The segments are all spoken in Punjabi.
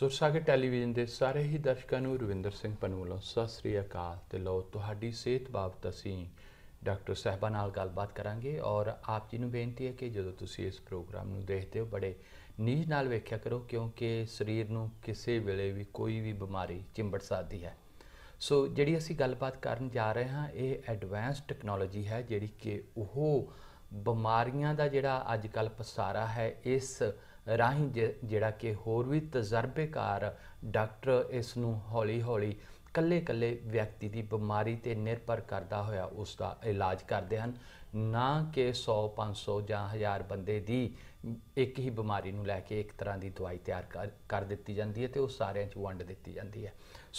ਸੁਰਸਾਗਰ ਟੈਲੀਵਿਜ਼ਨ ਦੇ ਸਾਰੇ ਹੀ ਦਰਸ਼ਕਾਂ ਨੂੰ ਰਵਿੰਦਰ ਸਿੰਘ ਪੰਨੂ ਸਤਿ ਸ੍ਰੀ ਅਕਾਲ ਤੇ ਲੋ ਤੁਹਾਡੀ ਸਿਹਤ ਬਾਬਤ ਅਸੀਂ ਡਾਕਟਰ ਸਹਿਬਾ ਨਾਲ ਗੱਲਬਾਤ ਕਰਾਂਗੇ ਔਰ ਆਪ ਜੀ ਨੂੰ ਬੇਨਤੀ ਹੈ ਕਿ ਜਦੋਂ ਤੁਸੀਂ ਇਸ ਪ੍ਰੋਗਰਾਮ ਨੂੰ ਦੇਖਦੇ ਹੋ ਬੜੇ ਨੀਜ ਨਾਲ ਵੇਖਿਆ ਕਰੋ ਕਿਉਂਕਿ ਸਰੀਰ ਨੂੰ ਕਿਸੇ ਵੇਲੇ ਵੀ ਕੋਈ ਵੀ ਬਿਮਾਰੀ ਚਿੰਬੜ ਸਕਦੀ ਹੈ ਸੋ ਜਿਹੜੀ ਅਸੀਂ ਗੱਲਬਾਤ ਕਰਨ ਜਾ ਰਹੇ ਹਾਂ ਇਹ ਐਡਵਾਂਸ ਟੈਕਨੋਲੋਜੀ ਹੈ ਜਿਹੜੀ ਕਿ ਉਹ ਬਿਮਾਰੀਆਂ ਦਾ ਜਿਹੜਾ ਅੱਜ ਕੱਲ ਪਸਾਰਾ ਹੈ ਇਸ ਰਾਹੀਂ ਜਿਹੜਾ ਕਿ ਹੋਰ ਵੀ ਤਜਰਬੇਕਾਰ ਡਾਕਟਰ ਇਸ ਨੂੰ ਹੌਲੀ-ਹੌਲੀ ਕੱਲੇ-ਕੱਲੇ ਵਿਅਕਤੀ ਦੀ ਬਿਮਾਰੀ ਤੇ ਨਿਰਭਰ ਕਰਦਾ ਹੋਇਆ ਉਸ ਦਾ ਇਲਾਜ ਕਰਦੇ ਹਨ ਨਾ ਕਿ 100 500 ਜਾਂ 1000 ਬੰਦੇ ਦੀ ਇੱਕ ਹੀ ਬਿਮਾਰੀ ਨੂੰ ਲੈ ਕੇ ਇੱਕ ਤਰ੍ਹਾਂ ਦੀ ਦਵਾਈ ਤਿਆਰ ਕਰ ਦਿੱਤੀ ਜਾਂਦੀ ਹੈ ਤੇ ਉਹ ਸਾਰਿਆਂ 'ਚ ਵੰਡ ਦਿੱਤੀ ਜਾਂਦੀ ਹੈ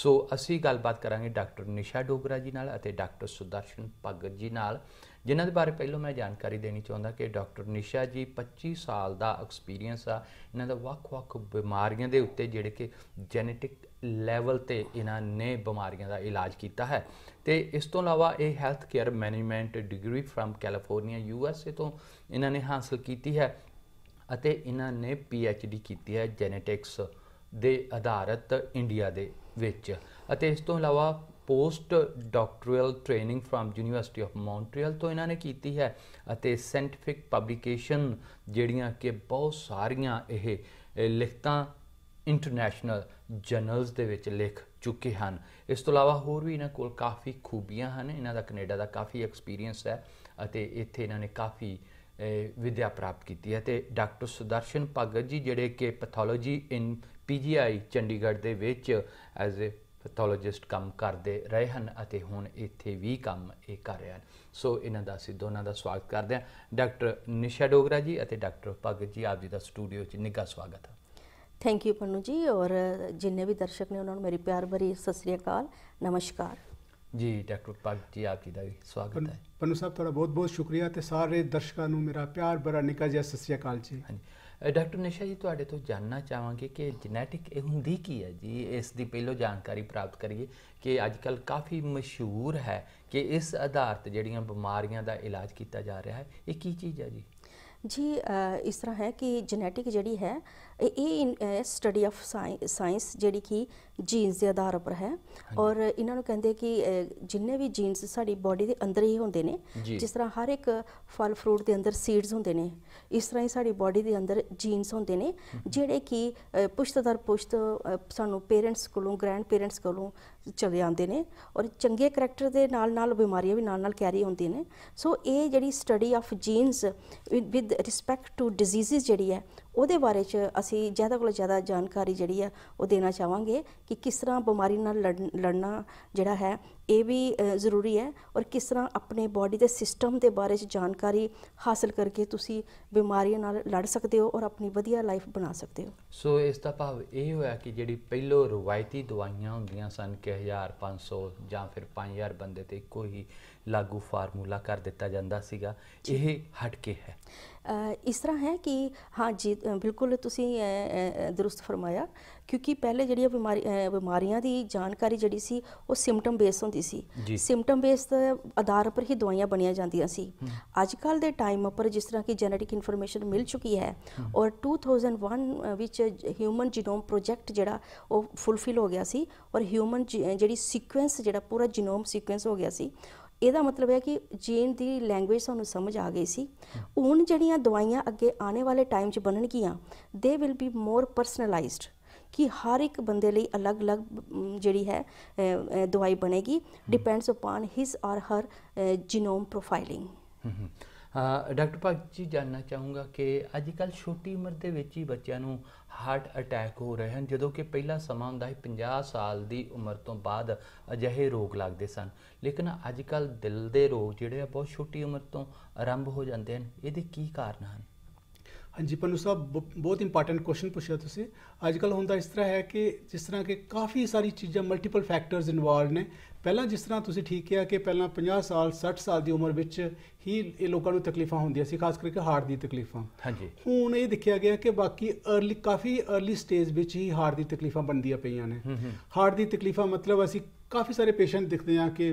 ਸੋ ਅਸੀਂ ਗੱਲਬਾਤ ਕਰਾਂਗੇ ਡਾਕਟਰ ਨਿਸ਼ਾ ਡੋਗਰਾ ਜੀ ਨਾਲ ਅਤੇ ਡਾਕਟਰ ਸੁਦਰਸ਼ਨ ਭਗਤ ਜੀ ਨਾਲ ਜਿਨ੍ਹਾਂ ਦੇ ਬਾਰੇ ਪਹਿਲਾਂ ਮੈਂ ਜਾਣਕਾਰੀ ਦੇਣੀ ਚਾਹੁੰਦਾ ਕਿ ਡਾਕਟਰ ਨਿਸ਼ਾ ਜੀ 25 ਸਾਲ ਦਾ ਐਕਸਪੀਰੀਅੰਸ ਆ ਇਹਨਾਂ ਦਾ ਵੱਖ-ਵੱਖ ਬਿਮਾਰੀਆਂ ਦੇ ਉੱਤੇ ਜਿਹੜੇ ਕਿ ਜੈਨੇਟਿਕ ਲੈਵਲ ਤੇ ਇਹਨਾਂ ਨੇ ਬਿਮਾਰੀਆਂ ਦਾ ਇਲਾਜ ਕੀਤਾ ਹੈ ਤੇ ਇਸ ਤੋਂ ਇਲਾਵਾ ਇਹ health care management degree from California U S A ਤੋਂ ਇਹਨਾਂ ਨੇ ਹਾਸਲ ਕੀਤੀ ਹੈ ਅਤੇ ਇਹਨਾਂ ਨੇ ਪੀ ਐਚ ਡੀ ਕੀਤੀ ਹੈ ਜੈਨੇਟਿਕਸ ਦੇ ਆਧਾਰਿਤ ਇੰਡੀਆ ਦੇ ਵਿੱਚ ਅਤੇ ਇਸ ਤੋਂ ਇਲਾਵਾ post doctoral training from university of Montreal ਤੋਂ ਇਹਨਾਂ ਨੇ ਕੀਤੀ ਹੈ ਅਤੇ ਸੈਂਟੀਫਿਕ ਪਬਲਿਕੇਸ਼ਨ ਜਿਹੜੀਆਂ ਕਿ ਬਹੁਤ ਸਾਰੀਆਂ ਇਹ ਲਿਖਤਾਂ ਇੰਟਰਨੈਸ਼ਨਲ ਜਰਨਲਸ ਦੇ ਵਿੱਚ ਲਿਖ ਚੁੱਕੇ ਹਨ ਇਸ ਤੋਂ ਇਲਾਵਾ ਹੋਰ ਵੀ ਇਹਨਾਂ ਕੋਲ ਕਾਫੀ ਖੂਬੀਆਂ ਹਨ ਇਹਨਾਂ ਦਾ ਕੈਨੇਡਾ ਦਾ ਕਾਫੀ ਐਕਸਪੀਰੀਅੰਸ ਹੈ ਅਤੇ ਇੱਥੇ ਇਹਨਾਂ ਨੇ ਕਾਫੀ ਵਿਦਿਆ ਪ੍ਰਾਪਤ ਕੀਤੀ ਹੈ ਤੇ ਡਾਕਟਰ ਸੁਦਰਸ਼ਨ ਭਗਤ ਜੀ ਜਿਹੜੇ ਕਿ ਪੈਥੋਲੋਜੀ ਇਨ ਪੀਜੀਆਈ ਚੰਡੀਗੜ੍ਹ ਦੇ ਵਿੱਚ ਐਜ਼ ਅ ਪੈਥੋਲੋਜਿਸਟ ਕੰਮ ਕਰਦੇ ਰਹੇ ਹਨ ਅਤੇ ਹੁਣ ਇੱਥੇ ਵੀ ਕੰਮ ਇਹ ਕਰ ਰਹੇ ਹਨ ਸੋ ਇਹਨਾਂ ਦਾ ਅਸੀਂ ਦੋਨਾਂ ਦਾ ਸਵਾਗਤ ਕਰਦੇ ਹਾਂ ਡਾਕਟਰ ਨਿਸ਼ਾ ਡੋਗਰਾ ਜੀ ਅਤੇ ਡਾਕਟਰ ਭਗਤ ਜੀ ਆਪ ਜੀ ਦਾ ਸਟੂਡੀਓ 'ਚ ਨਿੱਘਾ ਸਵਾਗਤ ਹੈ ਥੈਂਕ ਯੂ ਪੰਨੂ ਜੀ ਔਰ ਜਿੰਨੇ ਵੀ ਦਰਸ਼ਕ ਨੇ ਉਹਨਾਂ ਨੂੰ ਮੇਰੀ ਪਿਆਰ ਭਰੀ ਸਤਿ ਸ੍ਰੀ ਅਕਾਲ ਨਮਸਕਾਰ ਜੀ ਡਾਕਟਰ ਭਗਤ ਜੀ ਆਪ ਜੀ ਦਾ ਸਵਾਗਤ ਹੈ ਪੰਨੂ ਸਾਹਿਬ ਤੁਹਾਡਾ ਬਹੁਤ ਬਹੁਤ ਸ਼ੁਕਰੀਆ ਤੇ ਸਾਰੇ ਦਰਸ਼ਕਾਂ ਨੂੰ ਮੇਰਾ ਪਿਆਰ ਭਰਾ ਨਿੱਘਾ ਜਿਹਾ ਸਤਿ ਸ੍ਰੀ ਅਕਾਲ ਜੀ ਹਾਂਜੀ ਡਾਕਟਰ ਨਿਸ਼ਾ ਜੀ ਤੁਹਾਡੇ ਤੋਂ ਜਾਨਣਾ ਚਾਹਾਂਗੇ ਕਿ ਜੈਨੇਟਿਕ ਇਹ ਹੁੰਦੀ ਕੀ ਹੈ ਜੀ ਇਸ ਦੀ ਪਹਿਲੋ ਜਾਣਕਾਰੀ ਪ੍ਰਾਪਤ ਕਰੀਏ ਕਿ ਅੱਜ ਕੱਲ ਕਾਫੀ ਮਸ਼ਹੂਰ ਹੈ ਕਿ ਇਸ ਆਧਾਰ ਤੇ ਜਿਹੜੀਆਂ ਬਿਮਾਰੀਆਂ ਦਾ ਇਲਾਜ ਕੀਤਾ ਜਾ ਰਿਹਾ ਹੈ ਇਹ ਕੀ ਚੀਜ਼ ਹੈ ਜੀ ਜੀ ਇਸ ਤਰ੍ਹਾਂ ਹੈ ਕਿ ਜੈਨੇਟਿਕ ਜਿਹੜੀ ਹੈ ਇਹ ਸਟੱਡੀ ਆਫ ਸਾਇੰਸ ਜਿਹੜੀ ਕਿ ਜੀਨਸ ਦੇ ਆਧਾਰ ਉੱਪਰ ਹੈ ਔਰ ਇਹਨਾਂ ਨੂੰ ਕਹਿੰਦੇ ਕਿ ਜਿੰਨੇ ਵੀ ਜੀਨਸ ਸਾਡੀ ਬਾਡੀ ਦੇ ਅੰਦਰ ਹੀ ਹੁੰਦੇ ਨੇ ਜਿਸ ਤਰ੍ਹਾਂ ਹਰ ਇੱਕ ਫਲ ਫਰੂਟ ਦੇ ਅੰਦਰ ਸੀਡਸ ਹੁੰਦੇ ਨੇ ਇਸ ਤਰ੍ਹਾਂ ਹੀ ਸਾਡੀ ਬਾਡੀ ਦੇ ਅੰਦਰ ਜੀਨਸ ਹੁੰਦੇ ਨੇ ਜਿਹੜੇ ਕਿ ਪੁਸ਼ਤ ਦਰ ਪੁਸ਼ਤ ਸਾਨੂੰ ਪੇਰੈਂਟਸ ਕੋਲੋਂ ਗ੍ਰੈਂਡ ਪੇਰੈਂਟਸ ਕੋਲੋਂ ਚਲੇ ਆਉਂਦੇ ਨੇ ਔਰ ਚੰਗੇ ਕੈਰੈਕਟਰ ਦੇ ਨਾਲ ਨਾਲ ਬਿਮਾਰੀਆਂ ਵੀ ਨਾਲ ਨਾਲ ਕੈਰੀ ਹੁੰਦੀਆਂ ਨੇ ਸੋ ਇਹ ਜਿਹੜੀ study of genes with respect to diseases ਜਿਹੜੀ ਹੈ ਉਹਦੇ ਬਾਰੇ 'ਚ ਅਸੀਂ ਜ਼ਿਆਦਾ ਕੋਲ ਜ਼ਿਆਦਾ ਜਾਣਕਾਰੀ ਜਿਹੜੀ ਆ ਉਹ ਦੇਣਾ ਚਾਹਾਂਗੇ ਕਿ ਕਿਸ ਤਰ੍ਹਾਂ ਬਿਮਾਰੀ ਨਾਲ ਲੜਨਾ ਜਿਹੜਾ ਹੈ ਇਹ ਵੀ ਜ਼ਰੂਰੀ ਹੈ ਔਰ ਕਿਸ ਤਰ੍ਹਾਂ ਆਪਣੇ ਬਾਡੀ ਦੇ ਸਿਸਟਮ ਦੇ ਬਾਰੇ 'ਚ ਜਾਣਕਾਰੀ ਹਾਸਲ ਕਰਕੇ ਤੁਸੀਂ ਬਿਮਾਰੀਆਂ ਨਾਲ ਲੜ ਸਕਦੇ ਹੋ ਔਰ ਆਪਣੀ ਵਧੀਆ ਲਾਈਫ ਬਣਾ ਸਕਦੇ ਹੋ ਸੋ ਇਸ ਦਾ ਭਾਵ ਇਹ ਹੋਇਆ ਕਿ ਜਿਹੜੀ ਪਹਿਲੋ ਰਵਾਇਤੀ ਦਵਾਈਆਂ ਹੁੰਦੀਆਂ ਸਨ ਕਿ 1500 ਜਾਂ ਫਿਰ 5000 ਬੰਦੇ ਤੇ ਇੱਕੋ ਹੀ ਲਾਗੂ ਫਾਰਮੂਲਾ ਕਰ ਦਿੱਤਾ ਜਾਂਦਾ ਸੀਗਾ ਇਹ ਹਟ ਕੇ ਹੈ ਇਸ ਤਰ੍ਹਾਂ ਹੈ ਕਿ ਹਾਂ ਜੀ ਬਿਲਕੁਲ ਤੁਸੀਂ ਦਰੁਸਤ ਫਰਮਾਇਆ ਕਿਉਂਕਿ ਪਹਿਲੇ ਜਿਹੜੀਆਂ ਬਿਮਾਰੀ ਬਿਮਾਰੀਆਂ ਦੀ ਜਾਣਕਾਰੀ ਜਿਹੜੀ ਸੀ ਉਹ ਸਿੰਪਟਮ ਬੇਸ ਹੁੰਦੀ ਸੀ ਸਿੰਪਟਮ ਬੇਸ ਦੇ ਆਧਾਰ ਉੱਪਰ ਹੀ ਦਵਾਈਆਂ ਬਣੀਆਂ ਜਾਂਦੀਆਂ ਸੀ ਅੱਜ ਕੱਲ ਦੇ ਟਾਈਮ ਉੱਪਰ ਜਿਸ ਤਰ੍ਹਾਂ ਕਿ ਜੈਨੇਟਿਕ ਇਨਫੋਰਮੇਸ਼ਨ ਮਿਲ ਚੁੱਕੀ ਹੈ ਔਰ 2001 ਵਿੱਚ ਹਿਊਮਨ ਜੀਨੋਮ ਪ੍ਰੋਜੈਕਟ ਜਿਹੜਾ ਉਹ ਫੁੱਲਫਿਲ ਹੋ ਗਿਆ ਸੀ ਔਰ ਹਿਊਮਨ ਜਿਹੜੀ ਸੀਕੁਐਂਸ ਜਿਹੜਾ ਪੂਰਾ ਜੀਨੋਮ ਸੀਕੁਐਂਸ ਹੋ ਗਿਆ ਸੀ ਇਹਦਾ ਮਤਲਬ ਹੈ ਕਿ ਜੀਨ ਦੀ ਲੈਂਗੁਏਜ ਸਾਨੂੰ ਸਮਝ ਆ ਗਈ ਸੀ ਹੁਣ ਜਿਹੜੀਆਂ ਦਵਾਈਆਂ ਅੱਗੇ ਆਉਣੇ ਵਾਲੇ ਟਾਈਮ 'ਚ ਬਣਨਗੀਆਂ ਦੇ ਵਿਲ ਬੀ ਮੋਰ ਪਰਸਨਲਾਈਜ਼ਡ ਕਿ ਹਰ ਇੱਕ ਬੰਦੇ ਲਈ ਅਲੱਗ-ਅਲੱਗ ਜਿਹੜੀ ਹੈ ਦਵਾਈ ਬਣੇਗੀ depends upon his or her genome profiling doctor Bhagat ji ਜਾਨਣਾ ਚਾਹੂੰਗਾ ਕਿ ਅੱਜ ਕੱਲ ਛੋਟੀ ਉਮਰ ਦੇ ਵਿੱਚ ਹੀ ਬੱਚਿਆਂ ਨੂੰ ਹਾਰਟ ਅਟੈਕ ਹੋ ਰਹੇ ਹਨ ਜਦੋਂ ਕਿ ਪਹਿਲਾ ਸਮਾਂ ਹੁੰਦਾ ਹੈ 50 ਸਾਲ ਦੀ ਉਮਰ ਤੋਂ ਬਾਅਦ ਅਜਿਹੇ ਰੋਗ ਲੱਗਦੇ ਸਨ ਲੇਕਿਨ ਅੱਜ ਕੱਲ ਦਿਲ ਦੇ ਰੋਗ ਜਿਹੜੇ ਆ ਬਹੁਤ ਛੋਟੀ ਉਮਰ ਤੋਂ ਆਰੰਭ ਹੋ ਜਾਂਦੇ ਹਨ ਇਹਦੇ ਕੀ ਕਾਰਨ ਹਨ ਹਾਂਜੀ ਪੰਨੂ ਸਾਹਿਬ ਬਹੁਤ ਇੰਪੋਰਟੈਂਟ ਕੁਐਸਚਨ ਪੁੱਛਿਆ ਤੁਸੀਂ ਅੱਜ ਕੱਲ ਹੁੰਦਾ ਇਸ ਤਰ੍ਹਾਂ ਹੈ ਕਿ ਜਿਸ ਤਰ੍ਹਾਂ ਕਿ ਕਾਫੀ ਸਾਰੀ ਚੀਜ਼ਾਂ ਮਲਟੀਪਲ ਫੈਕਟਰਸ ਇਨਵੋਲਡ ਨੇ ਪਹਿਲਾਂ ਜਿਸ ਤਰ੍ਹਾਂ ਤੁਸੀਂ ਠੀਕ ਕਿਹਾ ਕਿ ਪਹਿਲਾਂ 50 ਸਾਲ 60 ਸਾਲ ਦੀ ਉਮਰ ਵਿੱਚ ਹੀ ਇਹ ਲੋਕਾਂ ਨੂੰ ਤਕਲੀਫਾਂ ਹੁੰਦੀਆਂ ਸੀ ਖਾਸ ਕਰਕੇ ਹਾਰਟ ਦੀ ਤਕਲੀਫਾਂ ਹਾਂਜੀ ਹੁਣ ਇਹ ਦੇਖਿਆ ਗਿਆ ਕਿ ਬਾਕੀ अर्ਲੀ ਕਾਫੀ अर्ਲੀ ਸਟੇਜ ਵਿੱਚ ਹੀ ਹਾਰਟ ਦੀ ਤਕਲੀਫਾਂ ਬਣਦੀਆਂ ਪਈਆਂ ਨੇ ਹਾਰਟ ਦੀ ਤਕਲੀਫਾਂ ਮਤਲਬ ਅਸੀਂ ਕਾਫੀ ਸਾਰੇ ਪੇਸ਼ੈਂਟ ਦੇਖਦੇ ਆ ਕਿ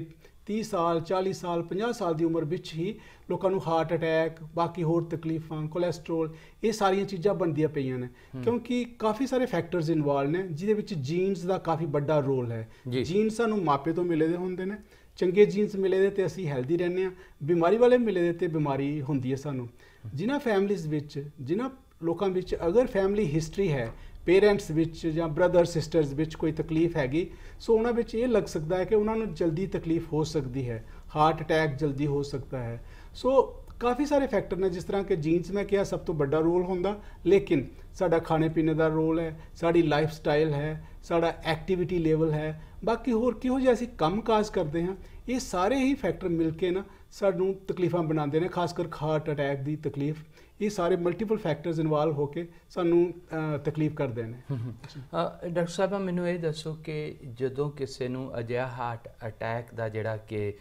30 ਸਾਲ 40 ਸਾਲ 50 ਸਾਲ ਦੀ ਉਮਰ ਵਿੱਚ ਹੀ ਲੋਕਾਂ ਨੂੰ ਹਾਰਟ ਅਟੈਕ ਬਾਕੀ ਹੋਰ ਤਕਲੀਫਾਂ ਕੋਲੇਸਟ੍ਰੋਲ ਇਹ ਸਾਰੀਆਂ ਚੀਜ਼ਾਂ ਬਣਦੀਆਂ ਪਈਆਂ ਨੇ ਕਿਉਂਕਿ ਕਾਫੀ ਸਾਰੇ ਫੈਕਟਰਸ ਇਨਵੋਲਡ ਨੇ ਜਿਹਦੇ ਵਿੱਚ ਜੀਨਸ ਦਾ ਕਾਫੀ ਵੱਡਾ ਰੋਲ ਹੈ ਜੀਨਸ ਸਾਨੂੰ ਮਾਪੇ ਤੋਂ ਮਿਲੇ ਦੇ ਹੁੰਦੇ ਨੇ ਚੰਗੇ ਜੀਨਸ ਮਿਲੇ ਦੇ ਤੇ ਅਸੀਂ ਹੈਲਦੀ ਰਹਿੰਦੇ ਆ ਬਿਮਾਰੀ ਵਾਲੇ ਮਿਲੇ ਦੇ ਤੇ ਬਿਮਾਰੀ ਹੁੰਦੀ ਹੈ ਸਾਨੂੰ ਜਿਨ੍ਹਾਂ ਫੈਮਲੀਆਂ ਵਿੱਚ ਜਿਨ੍ਹਾਂ ਲੋਕਾਂ ਵਿੱਚ ਅਗਰ ਫੈਮਿਲੀ ਹਿਸਟਰੀ ਹੈ ਪੇਰੈਂਟਸ ਵਿੱਚ ਜਾਂ ਬ੍ਰਦਰ ਸਿਸਟਰਸ ਵਿੱਚ ਕੋਈ ਤਕਲੀਫ ਹੈਗੀ ਸੋ ਉਹਨਾਂ ਵਿੱਚ ਇਹ ਲੱਗ ਸਕਦਾ ਹੈ ਕਿ ਉਹਨਾਂ ਨੂੰ ਜਲਦੀ ਤਕਲੀਫ ਹੋ ਸਕਦੀ ਹੈ ਹਾਰਟ ਅਟੈਕ ਜਲਦੀ ਹੋ ਸਕਦਾ ਹੈ ਸੋ ਕਾਫੀ ਸਾਰੇ ਫੈਕਟਰ ਨੇ ਜਿਸ ਤਰ੍ਹਾਂ ਕਿ ਜੀਨਸ ਮੈਂ ਕਿਹਾ ਸਭ ਤੋਂ ਵੱਡਾ ਰੋਲ ਹੁੰਦਾ ਲੇਕਿਨ ਸਾਡਾ ਖਾਣੇ ਪੀਣੇ ਦਾ ਰੋਲ ਹੈ ਸਾਡੀ ਲਾਈਫ ਸਟਾਈਲ ਹੈ ਸਾਡਾ ਐਕਟੀਵਿਟੀ ਲੈਵਲ ਹੈ ਬਾਕੀ ਹੋਰ ਕਿਹੋ ਜਿਹਾ ਅਸੀਂ ਕੰਮ ਕਾਜ ਕਰਦੇ ਹਾਂ ਇਹ ਸਾਰੇ ਹੀ ਫੈਕਟਰ ਮਿਲ ਕੇ ਨਾ ਸਾਨੂੰ ਤਕਲੀਫਾਂ ਬਣਾਉਂਦੇ ਨੇ ਖਾਸ ਕਰ ਹਾਰਟ ਅਟੈਕ ਦੀ ਤਕਲੀਫ ਇਹ ਸਾਰੇ ਮਲਟੀਪਲ ਫੈਕਟਰਸ ਇਨਵੋਲ ਹੋ ਕੇ ਸਾਨੂੰ ਤਕਲੀਫ ਕਰਦੇ ਨੇ ਡਾਕਟਰ ਸਾਹਿਬ ਮੈਨੂੰ ਇਹ ਦੱਸੋ ਕਿ ਜਦੋਂ ਕਿਸੇ ਨੂੰ ਅਜਿਹਾ ਹਾਰਟ ਅਟੈਕ ਦਾ ਜਿਹੜਾ ਕਿ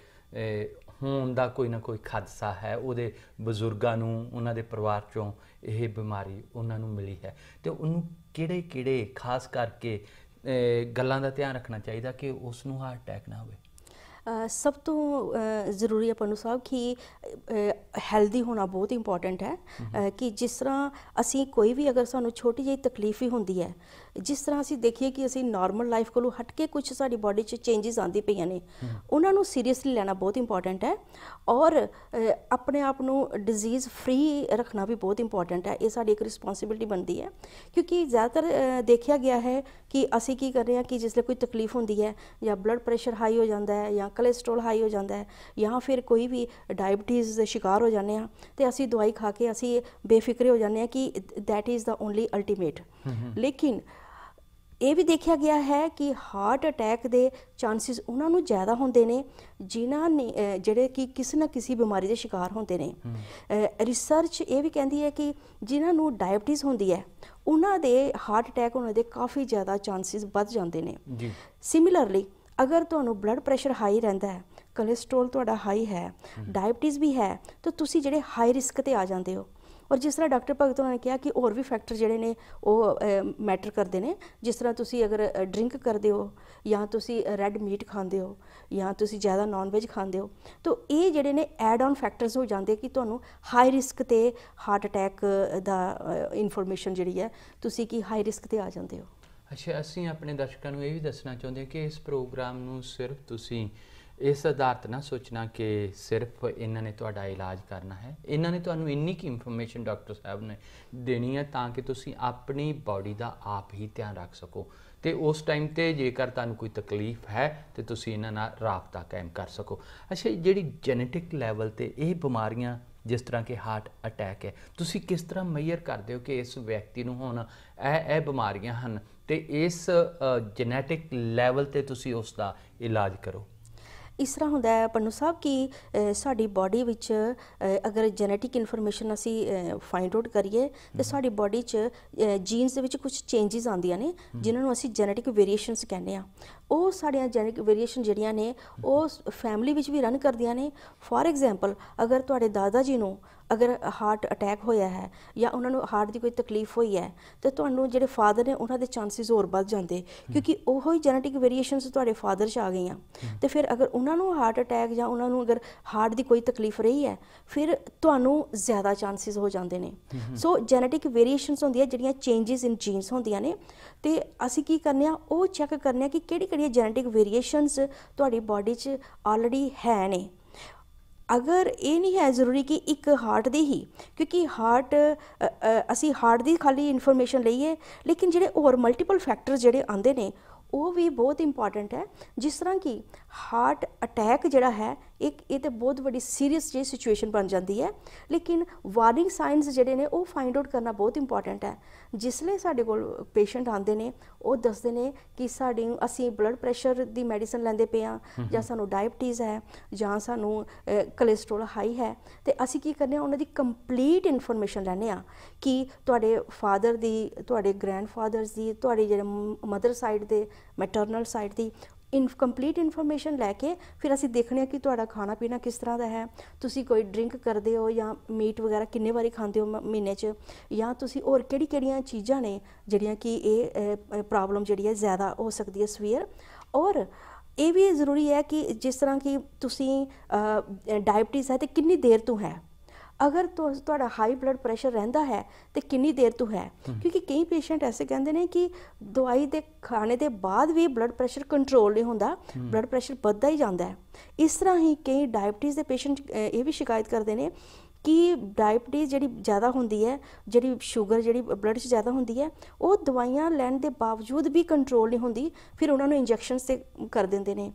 ਹੋਣ ਦਾ ਕੋਈ ਨਾ ਕੋਈ ਖਦਸਾ ਹੈ ਉਹਦੇ ਬਜ਼ੁਰਗਾਂ ਨੂੰ ਉਹਨਾਂ ਦੇ ਪਰਿਵਾਰ ਚੋਂ ਇਹ ਬਿਮਾਰੀ ਉਹਨਾਂ ਨੂੰ ਮਿਲੀ ਹੈ ਤੇ ਉਹਨੂੰ ਕਿਹੜੇ-ਕਿਹੜੇ ਖਾਸ ਕਰਕੇ ਗੱਲਾਂ ਦਾ ਧਿਆਨ ਰੱਖਣਾ ਚਾਹੀਦਾ ਕਿ ਉਸ ਨੂੰ ਹਾਰਟ ਅਟੈਕ ਨਾ ਹੋਵੇ ਸਭ ਤੋਂ ਜ਼ਰੂਰੀ ਆਪਾਂ ਨੂੰ ਸਾਹਿਬ ਕਿ ਹੈਲਦੀ ਹੋਣਾ ਬਹੁਤ ਇੰਪੋਰਟੈਂਟ ਹੈ ਕਿ ਜਿਸ ਤਰ੍ਹਾਂ ਅਸੀਂ ਕੋਈ ਵੀ ਅਗਰ ਸਾਨੂੰ ਛੋਟੀ ਜਿਹੀ ਤਕਲੀਫ ਹੀ ਹੁੰਦੀ ਹੈ ਜਿਸ ਤਰ੍ਹਾਂ ਅਸੀਂ ਦੇਖੀਏ ਕਿ ਅਸੀਂ ਨਾਰਮਲ ਲਾਈਫ ਕੋਲੋਂ ਹਟ ਕੇ ਕੁਝ ਸਾਡੀ ਬਾਡੀ 'ਚ ਚੇਂਜਸ ਆਉਂਦੀ ਪਈਆਂ ਨੇ ਉਹਨਾਂ ਨੂੰ ਸੀਰੀਅਸਲੀ ਲੈਣਾ ਬਹੁਤ ਇੰਪੋਰਟੈਂਟ ਹੈ ਔਰ ਆਪਣੇ ਆਪ ਨੂੰ ਡਿਜ਼ੀਜ਼ ਫ੍ਰੀ ਰੱਖਣਾ ਵੀ ਬਹੁਤ ਇੰਪੋਰਟੈਂਟ ਹੈ ਇਹ ਸਾਡੀ ਇੱਕ ਰਿਸਪੌਂਸਿਬਿਲਟੀ ਬਣਦੀ ਹੈ ਕਿਉਂਕਿ ਜ਼ਿਆਦਾਤਰ ਦੇਖਿਆ ਗਿਆ ਹੈ ਕਿ ਅਸੀਂ ਕੀ ਕਰ ਰਹੇ ਹਾਂ ਕਿ ਜਿਸਲੇ ਕੋਈ ਤਕਲੀਫ ਹੁੰਦੀ ਹੈ ਜਾਂ ਬਲੱਡ ਪ੍ਰੈਸ਼ਰ ਹਾਈ ਹੋ ਜਾਂਦਾ ਹੈ ਜਾਂ ਕੋਲੇਸਟ੍ਰੋਲ ਹਾਈ ਹੋ ਜਾਂਦਾ ਹੈ ਜਾਂ ਫਿਰ ਕੋਈ ਵੀ ਡਾਇਬੀਟੀਜ਼ ਦੇ ਸ਼ਿਕਾਰ ਹੋ ਜਾਂਦੇ ਆ ਤੇ ਅਸੀਂ ਦਵਾਈ ਖਾ ਕੇ ਅਸੀਂ ਬੇਫਿਕਰੇ ਹੋ ਜਾਂਦੇ ਆ ਕਿ that is the only ultimate ਲੇਕਿਨ ਇਹ ਵੀ ਦੇਖਿਆ ਗਿਆ ਹੈ ਕਿ ਹਾਰਟ ਅਟੈਕ ਦੇ ਚਾਂਸਸ ਉਹਨਾਂ ਨੂੰ ਜ਼ਿਆਦਾ ਹੁੰਦੇ ਨੇ ਜਿਨ੍ਹਾਂ ਨੇ ਜਿਹੜੇ ਕਿ ਕਿਸੇ ਨਾ ਕਿਸੇ ਬਿਮਾਰੀ ਦੇ ਸ਼ਿਕਾਰ ਹੁੰਦੇ ਨੇ ਰਿਸਰਚ ਇਹ ਵੀ ਕਹਿੰਦੀ ਹੈ ਕਿ ਜਿਨ੍ਹਾਂ ਨੂੰ ਡਾਇਬੀਟਿਸ ਹੁੰਦੀ ਹੈ ਉਹਨਾਂ ਦੇ ਹਾਰਟ ਅਟੈਕ ਉਹਨਾਂ ਦੇ ਕਾਫੀ ਜ਼ਿਆਦਾ ਚਾਂਸਸ ਵੱਧ ਜਾਂਦੇ ਨੇ ਜੀ ਸਿਮਿਲਰਲੀ ਅਗਰ ਤੁਹਾਨੂੰ ਬਲੱਡ ਪ੍ਰੈਸ਼ਰ ਹਾਈ ਰਹਿੰਦਾ ਹੈ ਕੋਲੇਸਟ੍ਰੋਲ ਤੁਹਾਡਾ ਹਾਈ ਹੈ ਡਾਇਬੀਟਿਸ ਵੀ ਹੈ ਤਾਂ ਤੁਸੀਂ ਜਿਹੜੇ ਹਾਈ ਰਿਸਕ ਤੇ ਆ ਜਾਂਦੇ ਹੋ ਔਰ ਜਿਸ ਤਰ੍ਹਾਂ ਡਾਕਟਰ ਭਗਤ ਉਹਨਾਂ ਨੇ ਕਿਹਾ ਕਿ ਹੋਰ ਵੀ ਫੈਕਟਰ ਜਿਹੜੇ ਨੇ ਉਹ ਮੈਟਰ ਕਰਦੇ ਨੇ ਜਿਸ ਤਰ੍ਹਾਂ ਤੁਸੀਂ ਅਗਰ ਡਰਿੰਕ ਕਰਦੇ ਹੋ ਜਾਂ ਤੁਸੀਂ ਰੈੱਡ ਮੀਟ ਖਾਂਦੇ ਹੋ ਜਾਂ ਤੁਸੀਂ ਜ਼ਿਆਦਾ ਨਾਨ ਵੈਜ ਖਾਂਦੇ ਹੋ ਤਾਂ ਇਹ ਜਿਹੜੇ ਨੇ ਐਡ ਆਨ ਫੈਕਟਰਸ ਹੋ ਜਾਂਦੇ ਕਿ ਤੁਹਾਨੂੰ ਹਾਈ ਰਿਸਕ ਤੇ ਹਾਰਟ ਅਟੈਕ ਦਾ ਇਨਫੋਰਮੇਸ਼ਨ ਜਿਹੜੀ ਹੈ ਤੁਸੀਂ ਕੀ ਹਾਈ ਰਿਸਕ ਤੇ ਆ ਜਾਂਦੇ ਹੋ ਅੱਛਾ ਅਸੀਂ ਆਪਣੇ ਦਰਸ਼ਕਾਂ ਨੂੰ ਇਹ ਵੀ ਦੱਸਣਾ ਚਾਹੁੰਦੇ ਹਾਂ ਕਿ ਇਸ ਪ੍ਰੋਗਰਾਮ ਨੂੰ ਸਿਰਫ ਤੁਸੀਂ ਇਸ ਆਧਾਰਤ ਨਾ ਸੋਚਣਾ ਕਿ ਸਿਰਫ ਇਹਨਾਂ ਨੇ ਤੁਹਾਡਾ ਇਲਾਜ ਕਰਨਾ ਹੈ ਇਹਨਾਂ ਨੇ ਤੁਹਾਨੂੰ ਇੰਨੀ ਕੀ ਇਨਫੋਰਮੇਸ਼ਨ ਡਾਕਟਰ ਸਾਹਿਬ ਨੇ ਦੇਣੀ ਹੈ ਤਾਂ ਕਿ ਤੁਸੀਂ ਆਪਣੀ ਬਾਡੀ ਦਾ ਆਪ ਹੀ ਧਿਆਨ ਰੱਖ ਸਕੋ ਤੇ ਉਸ ਟਾਈਮ ਤੇ ਜੇਕਰ ਤੁਹਾਨੂੰ ਕੋਈ ਤਕਲੀਫ ਹੈ ਤੇ ਤੁਸੀਂ ਇਹਨਾਂ ਨਾਲ رابطہ ਕਾਇਮ ਕਰ ਸਕੋ ਅੱਛਾ ਜਿਹੜੀ ਜੈਨੇਟਿਕ ਲੈਵਲ ਤੇ ਇਹ ਬਿਮਾਰੀਆਂ ਜਿਸ ਤਰ੍ਹਾਂ ਕਿ ਹਾਰਟ ਅਟੈਕ ਹੈ ਤੁਸੀਂ ਕਿਸ ਤਰ੍ਹਾਂ ਮੈਜ਼ਰ ਕਰਦੇ ਹੋ ਕਿ ਇਸ ਵਿਅਕਤੀ ਨੂੰ ਹੁਣ ਇਹ ਇਹ ਬਿਮਾਰੀਆਂ ਹਨ ਤੇ ਇਸ ਜੈਨੇਟਿਕ ਲੈਵਲ ਤੇ ਤੁਸੀਂ ਉਸ ਦਾ ਇਲਾਜ ਕਰੋ ਇਸ ਤਰ੍ਹਾਂ ਹੁੰਦਾ ਹੈ ਪੰਨੂ ਸਾਹਿਬ ਕਿ ਸਾਡੀ ਬਾਡੀ ਵਿੱਚ ਅਗਰ ਜੈਨੇਟਿਕ ਇਨਫੋਰਮੇਸ਼ਨ ਅਸੀਂ ਫਾਈਂਡ ਆਊਟ ਕਰੀਏ ਤੇ ਸਾਡੀ ਬਾਡੀ 'ਚ ਜੀਨਸ ਦੇ ਵਿੱਚ ਕੁਝ ਚੇਂਜਸ ਆਉਂਦੀਆਂ ਨੇ ਜਿਨ੍ਹਾਂ ਨੂੰ ਅਸੀਂ ਜੈਨੇਟਿਕ ਵੇਰੀਏਸ਼ਨਸ ਕਹਿੰਦੇ ਆ ਉਹ ਸਾਡੀਆਂ ਜੈਨੇਟਿਕ ਵੇਰੀਏਸ਼ਨ ਜਿਹੜੀਆਂ ਨੇ ਉਹ ਫੈਮਿਲੀ ਵਿੱਚ ਵੀ ਰਨ ਕਰਦੀਆਂ ਨੇ ਫੋਰ ਐਗਜ਼ਾਮਪਲ ਅਗਰ ਤੁਹਾਡੇ ਦਾਦਾ ਜੀ ਨੂੰ ਅਗਰ ਹਾਰਟ ਅਟੈਕ ਹੋਇਆ ਹੈ ਜਾਂ ਉਹਨਾਂ ਨੂੰ ਹਾਰਟ ਦੀ ਕੋਈ ਤਕਲੀਫ ਹੋਈ ਹੈ ਤੇ ਤੁਹਾਨੂੰ ਜਿਹੜੇ ਫਾਦਰ ਨੇ ਉਹਨਾਂ ਦੇ ਚਾਂਸਸ ਹੋਰ ਵੱਧ ਜਾਂਦੇ ਕਿਉਂਕਿ ਉਹੋ ਹੀ ਜੈਨੇਟਿਕ ਵੇਰੀਏਸ਼ਨਸ ਤੁਹਾਡੇ ਫਾਦਰ 'ਚ ਆ ਗਈਆਂ ਤੇ ਫਿਰ ਅਗਰ ਉਹਨਾਂ ਨੂੰ ਹਾਰਟ ਅਟੈਕ ਜਾਂ ਉਹਨਾਂ ਨੂੰ ਅਗਰ ਹਾਰਟ ਦੀ ਕੋਈ ਤਕਲੀਫ ਰਹੀ ਹੈ ਫਿਰ ਤੁਹਾਨੂੰ ਜ਼ਿਆਦਾ ਚਾਂਸਸ ਹੋ ਜਾਂਦੇ ਨੇ ਸੋ ਜੈਨੇਟਿਕ ਵੇਰੀਏਸ਼ਨਸ ਹੁੰਦੀਆਂ ਜਿਹੜੀਆਂ ਚੇਂਜਸ ਇਨ ਜੀਨਸ ਹੁੰਦੀਆਂ ਨੇ ਤੇ ਅਸੀਂ ਕੀ ਕਰਨੇ ਆ ਉਹ ਚੈੱਕ ਕਰਨੇ ਆ ਕਿ ਕਿਹੜੀ ਕਿਹੜੀ ਜੈਨੇਟਿਕ ਵੇਰੀਏਸ਼ਨਸ ਤੁਹਾਡੀ ਬਾਡੀ 'ਚ ਆਲਰੇਡੀ ਹੈ ਨੇ ਅਗਰ ਇਹ ਨਹੀਂ ਹੈ ਜ਼ਰੂਰੀ ਕਿ ਇੱਕ ਹਾਰਟ ਦੀ ਹੀ ਕਿਉਂਕਿ ਹਾਰਟ ਅਸੀਂ ਹਾਰਟ ਦੀ ਖਾਲੀ ਇਨਫੋਰਮੇਸ਼ਨ ਲਈਏ ਲੇਕਿਨ ਜਿਹੜੇ ਹੋਰ ਮਲਟੀਪਲ ਫੈਕਟਰ ਜਿਹੜੇ ਆਉਂਦੇ ਨੇ ਉਹ ਵੀ ਬਹੁਤ ਇੰਪੋਰਟੈਂਟ ਹੈ ਜਿਸ ਤਰ੍ਹਾਂ ਕਿ ਹਾਰਟ ਅਟੈਕ ਜਿਹੜਾ ਹੈ ਇੱਕ ਇਹ ਤੇ ਬਹੁਤ ਵੱਡੀ ਸੀਰੀਅਸ ਜੀ ਸਿਚੁਏਸ਼ਨ ਬਣ ਜਾਂਦੀ ਹੈ ਲੇਕਿਨ ਵਾਰਨਿੰਗ ਸਾਈਨਸ ਜਿਹੜੇ ਨੇ ਉਹ ਫਾਈਂਡ ਆਊਟ ਕਰਨਾ ਬਹੁਤ ਇੰਪੋਰਟੈਂਟ ਹੈ ਜਿਸ ਲਈ ਸਾਡੇ ਕੋਲ ਪੇਸ਼ੈਂਟ ਆਉਂਦੇ ਨੇ ਉਹ ਦੱਸਦੇ ਨੇ ਕਿ ਸਾਡੀ ਅਸੀਂ ਬਲੱਡ ਪ੍ਰੈਸ਼ਰ ਦੀ ਮੈਡੀਸਨ ਲੈਂਦੇ ਪਏ ਆ ਜਾਂ ਸਾਨੂੰ ਡਾਇਬਟੀਜ਼ ਹੈ ਜਾਂ ਸਾਨੂੰ ਕੋਲੇਸਟ੍ਰੋਲ ਹਾਈ ਹੈ ਤੇ ਅਸੀਂ ਕੀ ਕਰਨੇ ਆ ਉਹਨਾਂ ਦੀ ਕੰਪਲੀਟ ਇਨਫੋਰਮੇਸ਼ਨ ਲੈਣੇ ਆ ਕਿ ਤੁਹਾਡੇ ਫਾਦਰ ਦੀ ਤੁਹਾਡੇ ਗ੍ਰੈਂਡਫਾਦਰਸ ਦੀ ਤੁਹਾਡੀ ਜਿਹੜੇ ਮਦਰ ਸਾਈਡ ਦੇ ਮੈਟਰਨਲ ਸਾਈਡ ਦੀ ਇਨ ਕੰਪਲੀਟ ਇਨਫੋਰਮੇਸ਼ਨ ਲੈ ਕੇ ਫਿਰ ਅਸੀਂ ਦੇਖਣੇ ਆ ਕਿ ਤੁਹਾਡਾ ਖਾਣਾ ਪੀਣਾ ਕਿਸ ਤਰ੍ਹਾਂ ਦਾ ਹੈ ਤੁਸੀਂ ਕੋਈ ਡਰਿੰਕ ਕਰਦੇ ਹੋ ਜਾਂ ਮੀਟ ਵਗੈਰਾ ਕਿੰਨੇ ਵਾਰੀ ਖਾਂਦੇ ਹੋ ਮਹੀਨੇ 'ਚ ਜਾਂ ਤੁਸੀਂ ਹੋਰ ਕਿਹੜੀ-ਕਿਹੜੀਆਂ ਚੀਜ਼ਾਂ ਨੇ ਜਿਹੜੀਆਂ ਕਿ ਇਹ ਪ੍ਰੋਬਲਮ ਜਿਹੜੀ ਹੈ ਜ਼ਿਆਦਾ ਹੋ ਸਕਦੀ ਹੈ ਸਵੀਅਰ ਔਰ ਇਹ ਵੀ ਜ਼ਰੂਰੀ ਹੈ ਕਿ ਜਿਸ ਤਰ੍ਹਾਂ ਕਿ ਤੁਸੀਂ ਡਾਇਬਟੀਜ਼ ਹੈ ਤੇ ਕਿੰਨੀ ਦੇਰ ਤੋਂ ਹੈ ਅਗਰ ਤੁਹਾਡਾ ਹਾਈ ਬਲੱਡ ਪ੍ਰੈਸ਼ਰ ਰਹਿੰਦਾ ਹੈ ਤੇ ਕਿੰਨੀ ਦੇਰ ਤੋਂ ਹੈ ਕਿਉਂਕਿ ਕਈ ਪੇਸ਼ੈਂਟ ਐਸੇ ਕਹਿੰਦੇ ਨੇ ਕਿ ਦਵਾਈ ਦੇ ਖਾਣੇ ਦੇ ਬਾਅਦ ਵੀ ਬਲੱਡ ਪ੍ਰੈਸ਼ਰ ਕੰਟਰੋਲ ਨਹੀਂ ਹੁੰਦਾ ਬਲੱਡ ਪ੍ਰੈਸ਼ਰ ਵੱਧਦਾ ਹੀ ਜਾਂਦਾ ਹੈ ਇਸ ਤਰ੍ਹਾਂ ਹੀ ਕਈ ਡਾਇਬਟੀਜ਼ ਦੇ ਪੇਸ਼ੈਂਟ ਇਹ ਵੀ ਸ਼ਿਕਾਇਤ ਕਰਦੇ ਨੇ ਕਿ ਡਾਇਬਟੀਜ਼ ਜਿਹੜੀ ਜ਼ਿਆਦਾ ਹੁੰਦੀ ਹੈ ਜਿਹੜੀ ਸ਼ੂਗਰ ਜਿਹੜੀ ਬਲੱਡ 'ਚ ਜ਼ਿਆਦਾ ਹੁੰਦੀ ਹੈ ਉਹ ਦਵਾਈਆਂ ਲੈਣ ਦੇ ਬਾਵਜੂਦ ਵੀ ਕੰਟਰੋਲ ਨਹੀਂ ਹੁੰਦੀ ਫਿਰ ਉਹਨਾਂ ਨੂੰ ਇੰਜੈਕਸ਼ਨਸ ਤੇ ਕਰ ਦਿੰਦੇ ਨੇ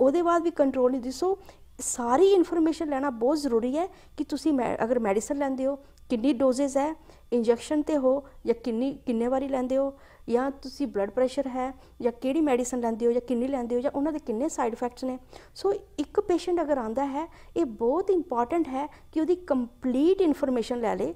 ਉਹਦੇ ਬਾਅਦ ਵੀ ਕੰਟਰੋਲ ਨਹੀਂ ਦਿਸੋ ਸਾਰੀ ਇਨਫੋਰਮੇਸ਼ਨ ਲੈਣਾ ਬਹੁਤ ਜ਼ਰੂਰੀ ਹੈ ਕਿ ਤੁਸੀਂ ਅਗਰ ਮੈਡੀਸਨ ਲੈਂਦੇ ਹੋ ਕਿੰਨੀ ਡੋਜ਼ਸ ਹੈ ਇੰਜੈਕਸ਼ਨ ਤੇ ਹੋ ਜਾਂ ਕਿੰਨੀ ਕਿੰਨੇ ਵਾਰੀ ਲੈਂਦੇ ਹੋ ਜਾਂ ਤੁਸੀਂ ਬਲੱਡ ਪ੍ਰੈਸ਼ਰ ਹੈ ਜਾਂ ਕਿਹੜੀ ਮੈਡੀਸਨ ਲੈਂਦੇ ਹੋ ਜਾਂ ਕਿੰਨੀ ਲੈਂਦੇ ਹੋ ਜਾਂ ਉਹਨਾਂ ਦੇ ਕਿੰਨੇ ਸਾਈਡ ਇਫੈਕਟਸ ਨੇ ਸੋ ਇੱਕ ਪੇਸ਼ੈਂਟ ਅਗਰ ਆਂਦਾ ਹੈ ਇਹ ਬਹੁਤ ਇੰਪੋਰਟੈਂਟ ਹੈ ਕਿ ਉਹਦੀ ਕੰਪਲੀਟ ਇਨਫੋਰਮੇਸ਼ਨ ਲੈ ਲੇ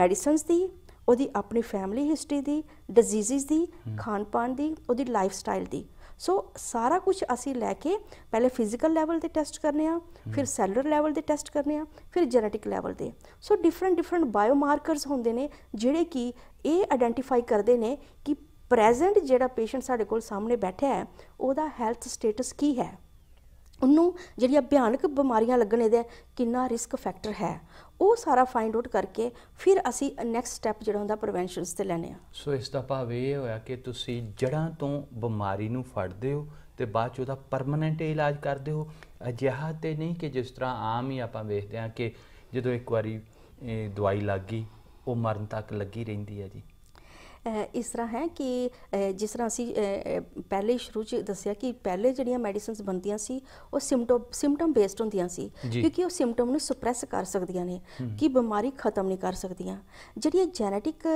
ਮੈਡੀਸਨਸ ਦੀ ਉਹਦੀ ਆਪਣੀ ਫੈਮਿਲੀ ਹਿਸਟਰੀ ਦੀ ਡਿਜ਼ੀਜ਼ਸ ਦੀ ਖਾਣ ਪਾਣ ਦੀ ਉਹਦੀ ਲਾਈਫ ਸਟਾਈਲ ਦੀ ਸੋ ਸਾਰਾ ਕੁਝ ਅਸੀਂ ਲੈ ਕੇ ਪਹਿਲੇ ਫਿਜ਼ੀਕਲ ਲੈਵਲ ਤੇ ਟੈਸਟ ਕਰਨੇ ਆ ਫਿਰ ਸੈਲੂਲਰ ਲੈਵਲ ਤੇ ਟੈਸਟ ਕਰਨੇ ਆ ਫਿਰ ਜੈਨੇਟਿਕ ਲੈਵਲ ਤੇ ਸੋ ਡਿਫਰੈਂਟ ਡਿਫਰੈਂਟ ਬਾਇਓਮਾਰਕਰਸ ਹੁੰਦੇ ਨੇ ਜਿਹੜੇ ਕਿ ਇਹ ਆਇਡੈਂਟੀਫਾਈ ਕਰਦੇ ਨੇ ਕਿ ਪ੍ਰੈਜ਼ੈਂਟ ਜਿਹੜਾ ਪੇਸ਼ੈਂਟ ਸਾਡੇ ਕੋਲ ਸਾਹਮਣੇ ਬੈਠਾ ਹੈ ਉਹਦਾ ਹੈਲਥ ਸਟੇਟਸ ਕੀ ਹੈ ਉਹਨੂੰ ਜਿਹੜੀਆਂ ਭਿਆਨਕ ਬਿਮਾਰੀਆਂ ਲੱਗਣ ਦੇ ਕਿੰਨਾ ਰਿਸਕ ਫੈਕਟਰ ਹੈ ਉਹ ਸਾਰਾ ਫਾਈਂਡ ਆਊਟ ਕਰਕੇ ਫਿਰ ਅਸੀਂ ਨੈਕਸਟ ਸਟੈਪ ਜਿਹੜਾ ਹੁੰਦਾ ਪ੍ਰੀਵੈਂਸ਼ਨਸ ਤੇ ਲੈਨੇ ਆ ਸੋ ਇਸ ਦਾ ਭਾਵ ਇਹ ਹੋਇਆ ਕਿ ਤੁਸੀਂ ਜੜਾਂ ਤੋਂ ਬਿਮਾਰੀ ਨੂੰ ਫੜਦੇ ਹੋ ਤੇ ਬਾਅਦ ਚ ਉਹਦਾ ਪਰਮਨੈਂਟ ਇਲਾਜ ਕਰਦੇ ਹੋ ਅਜਿਹਾ ਤੇ ਨਹੀਂ ਕਿ ਜਿਸ ਤਰ੍ਹਾਂ ਆਮ ਹੀ ਆਪਾਂ ਵੇਖਦੇ ਆ ਕਿ ਜਦੋਂ ਇੱਕ ਵਾਰੀ ਦਵਾਈ ਲੱਗ ਗਈ ਉਹ ਮਰਨ ਤੱਕ ਲੱਗੀ ਰਹਿੰਦੀ ਹੈ ਜੀ ਇਸ ਤਰ੍ਹਾਂ ਹੈ ਕਿ ਜਿਸ ਤਰ੍ਹਾਂ ਅਸੀਂ ਪਹਿਲੇ ਸ਼ੁਰੂ ਚ ਦੱਸਿਆ ਕਿ ਪਹਿਲੇ ਜਿਹੜੀਆਂ ਮੈਡੀਸਿਨਸ ਬਣਦੀਆਂ ਸੀ ਉਹ ਸਿੰਪਟਮ ਸਿੰਪਟਮ ਬੇਸਡ ਹੁੰਦੀਆਂ ਸੀ ਕਿਉਂਕਿ ਉਹ ਸਿੰਪਟਮ ਨੂੰ ਸੁਪਰੈਸ ਕਰ ਸਕਦੀਆਂ ਨੇ ਕਿ ਬਿਮਾਰੀ ਖਤਮ ਨਹੀਂ ਕਰ ਸਕਦੀਆਂ ਜਿਹੜੀਆਂ ਜੈਨੇਟਿਕ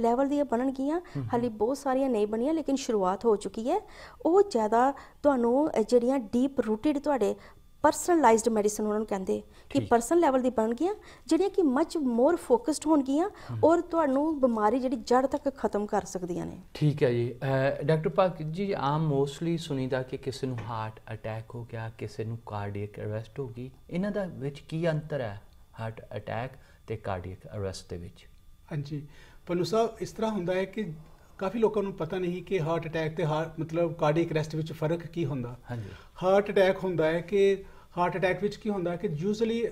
ਲੈਵਲ ਦੀਆਂ ਬਣਨਗੀਆਂ ਹਾਲੇ ਬਹੁਤ ਸਾਰੀਆਂ ਨਹੀਂ ਬਣੀਆਂ ਲੇਕਿਨ ਸ਼ੁਰੂਆਤ ਹੋ ਚੁੱਕੀ ਹੈ ਉਹ ਜ਼ਿਆਦਾ ਤੁਹਾਨੂੰ ਜਿਹੜੀਆਂ ਡੀਪ ਰੂਟਡ ਤੁਹਾਡੇ ਪਰਸਨਲਾਈਜ਼ਡ ਮੈਡੀਸਨ ਉਹਨਾਂ ਨੂੰ ਕਹਿੰਦੇ ਕਿ ਪਰਸਨ ਲੈਵਲ ਦੀ ਬਣ ਗਈਆਂ ਜਿਹੜੀਆਂ ਕਿ ਮੱਚ ਮੋਰ ਫੋਕਸਡ ਹੋਣਗੀਆਂ ਔਰ ਤੁਹਾਨੂੰ ਬਿਮਾਰੀ ਜਿਹੜੀ ਜੜ ਤੱਕ ਖਤਮ ਕਰ ਸਕਦੀਆਂ ਨੇ ਠੀਕ ਹੈ ਜੀ ਡਾਕਟਰ ਪਾਕ ਜੀ ਆਮ ਮੋਸਟਲੀ ਸੁਣੀਦਾ ਕਿ ਕਿਸੇ ਨੂੰ ਹਾਰਟ ਅਟੈਕ ਹੋ ਗਿਆ ਕਿਸੇ ਨੂੰ ਕਾਰਡੀਅਕ ਅਰੈਸਟ ਹੋ ਗਈ ਇਹਨਾਂ ਦਾ ਵਿੱਚ ਕੀ ਅੰਤਰ ਹੈ ਹਾਰਟ ਅਟੈਕ ਤੇ ਕਾਰਡੀਅਕ ਅਰੈਸਟ ਦੇ ਵਿੱਚ ਹਾਂਜੀ ਪਨੂ ਸਾਹਿਬ ਇਸ ਤਰ੍ਹਾਂ ਹੁੰਦਾ ਹੈ ਕਿ ਕਾਫੀ ਲੋਕਾਂ ਨੂੰ ਪਤਾ ਨਹੀਂ ਕਿ ਹਾਰਟ ਅਟੈਕ ਤੇ ਮਤਲਬ ਕਾਰਡੀਅਕ ਅਰੈਸਟ ਵਿੱਚ ਫਰਕ ਕੀ ਹੁੰਦਾ ਹਾਂਜੀ ਹਾਰਟ ਅਟੈਕ ਹੁੰਦਾ ਹੈ ਕਿ ਹਾਰਟ ਅਟੈਕ ਵਿੱਚ ਕੀ ਹੁੰਦਾ ਕਿ ਯੂਜ਼ੂਅਲੀ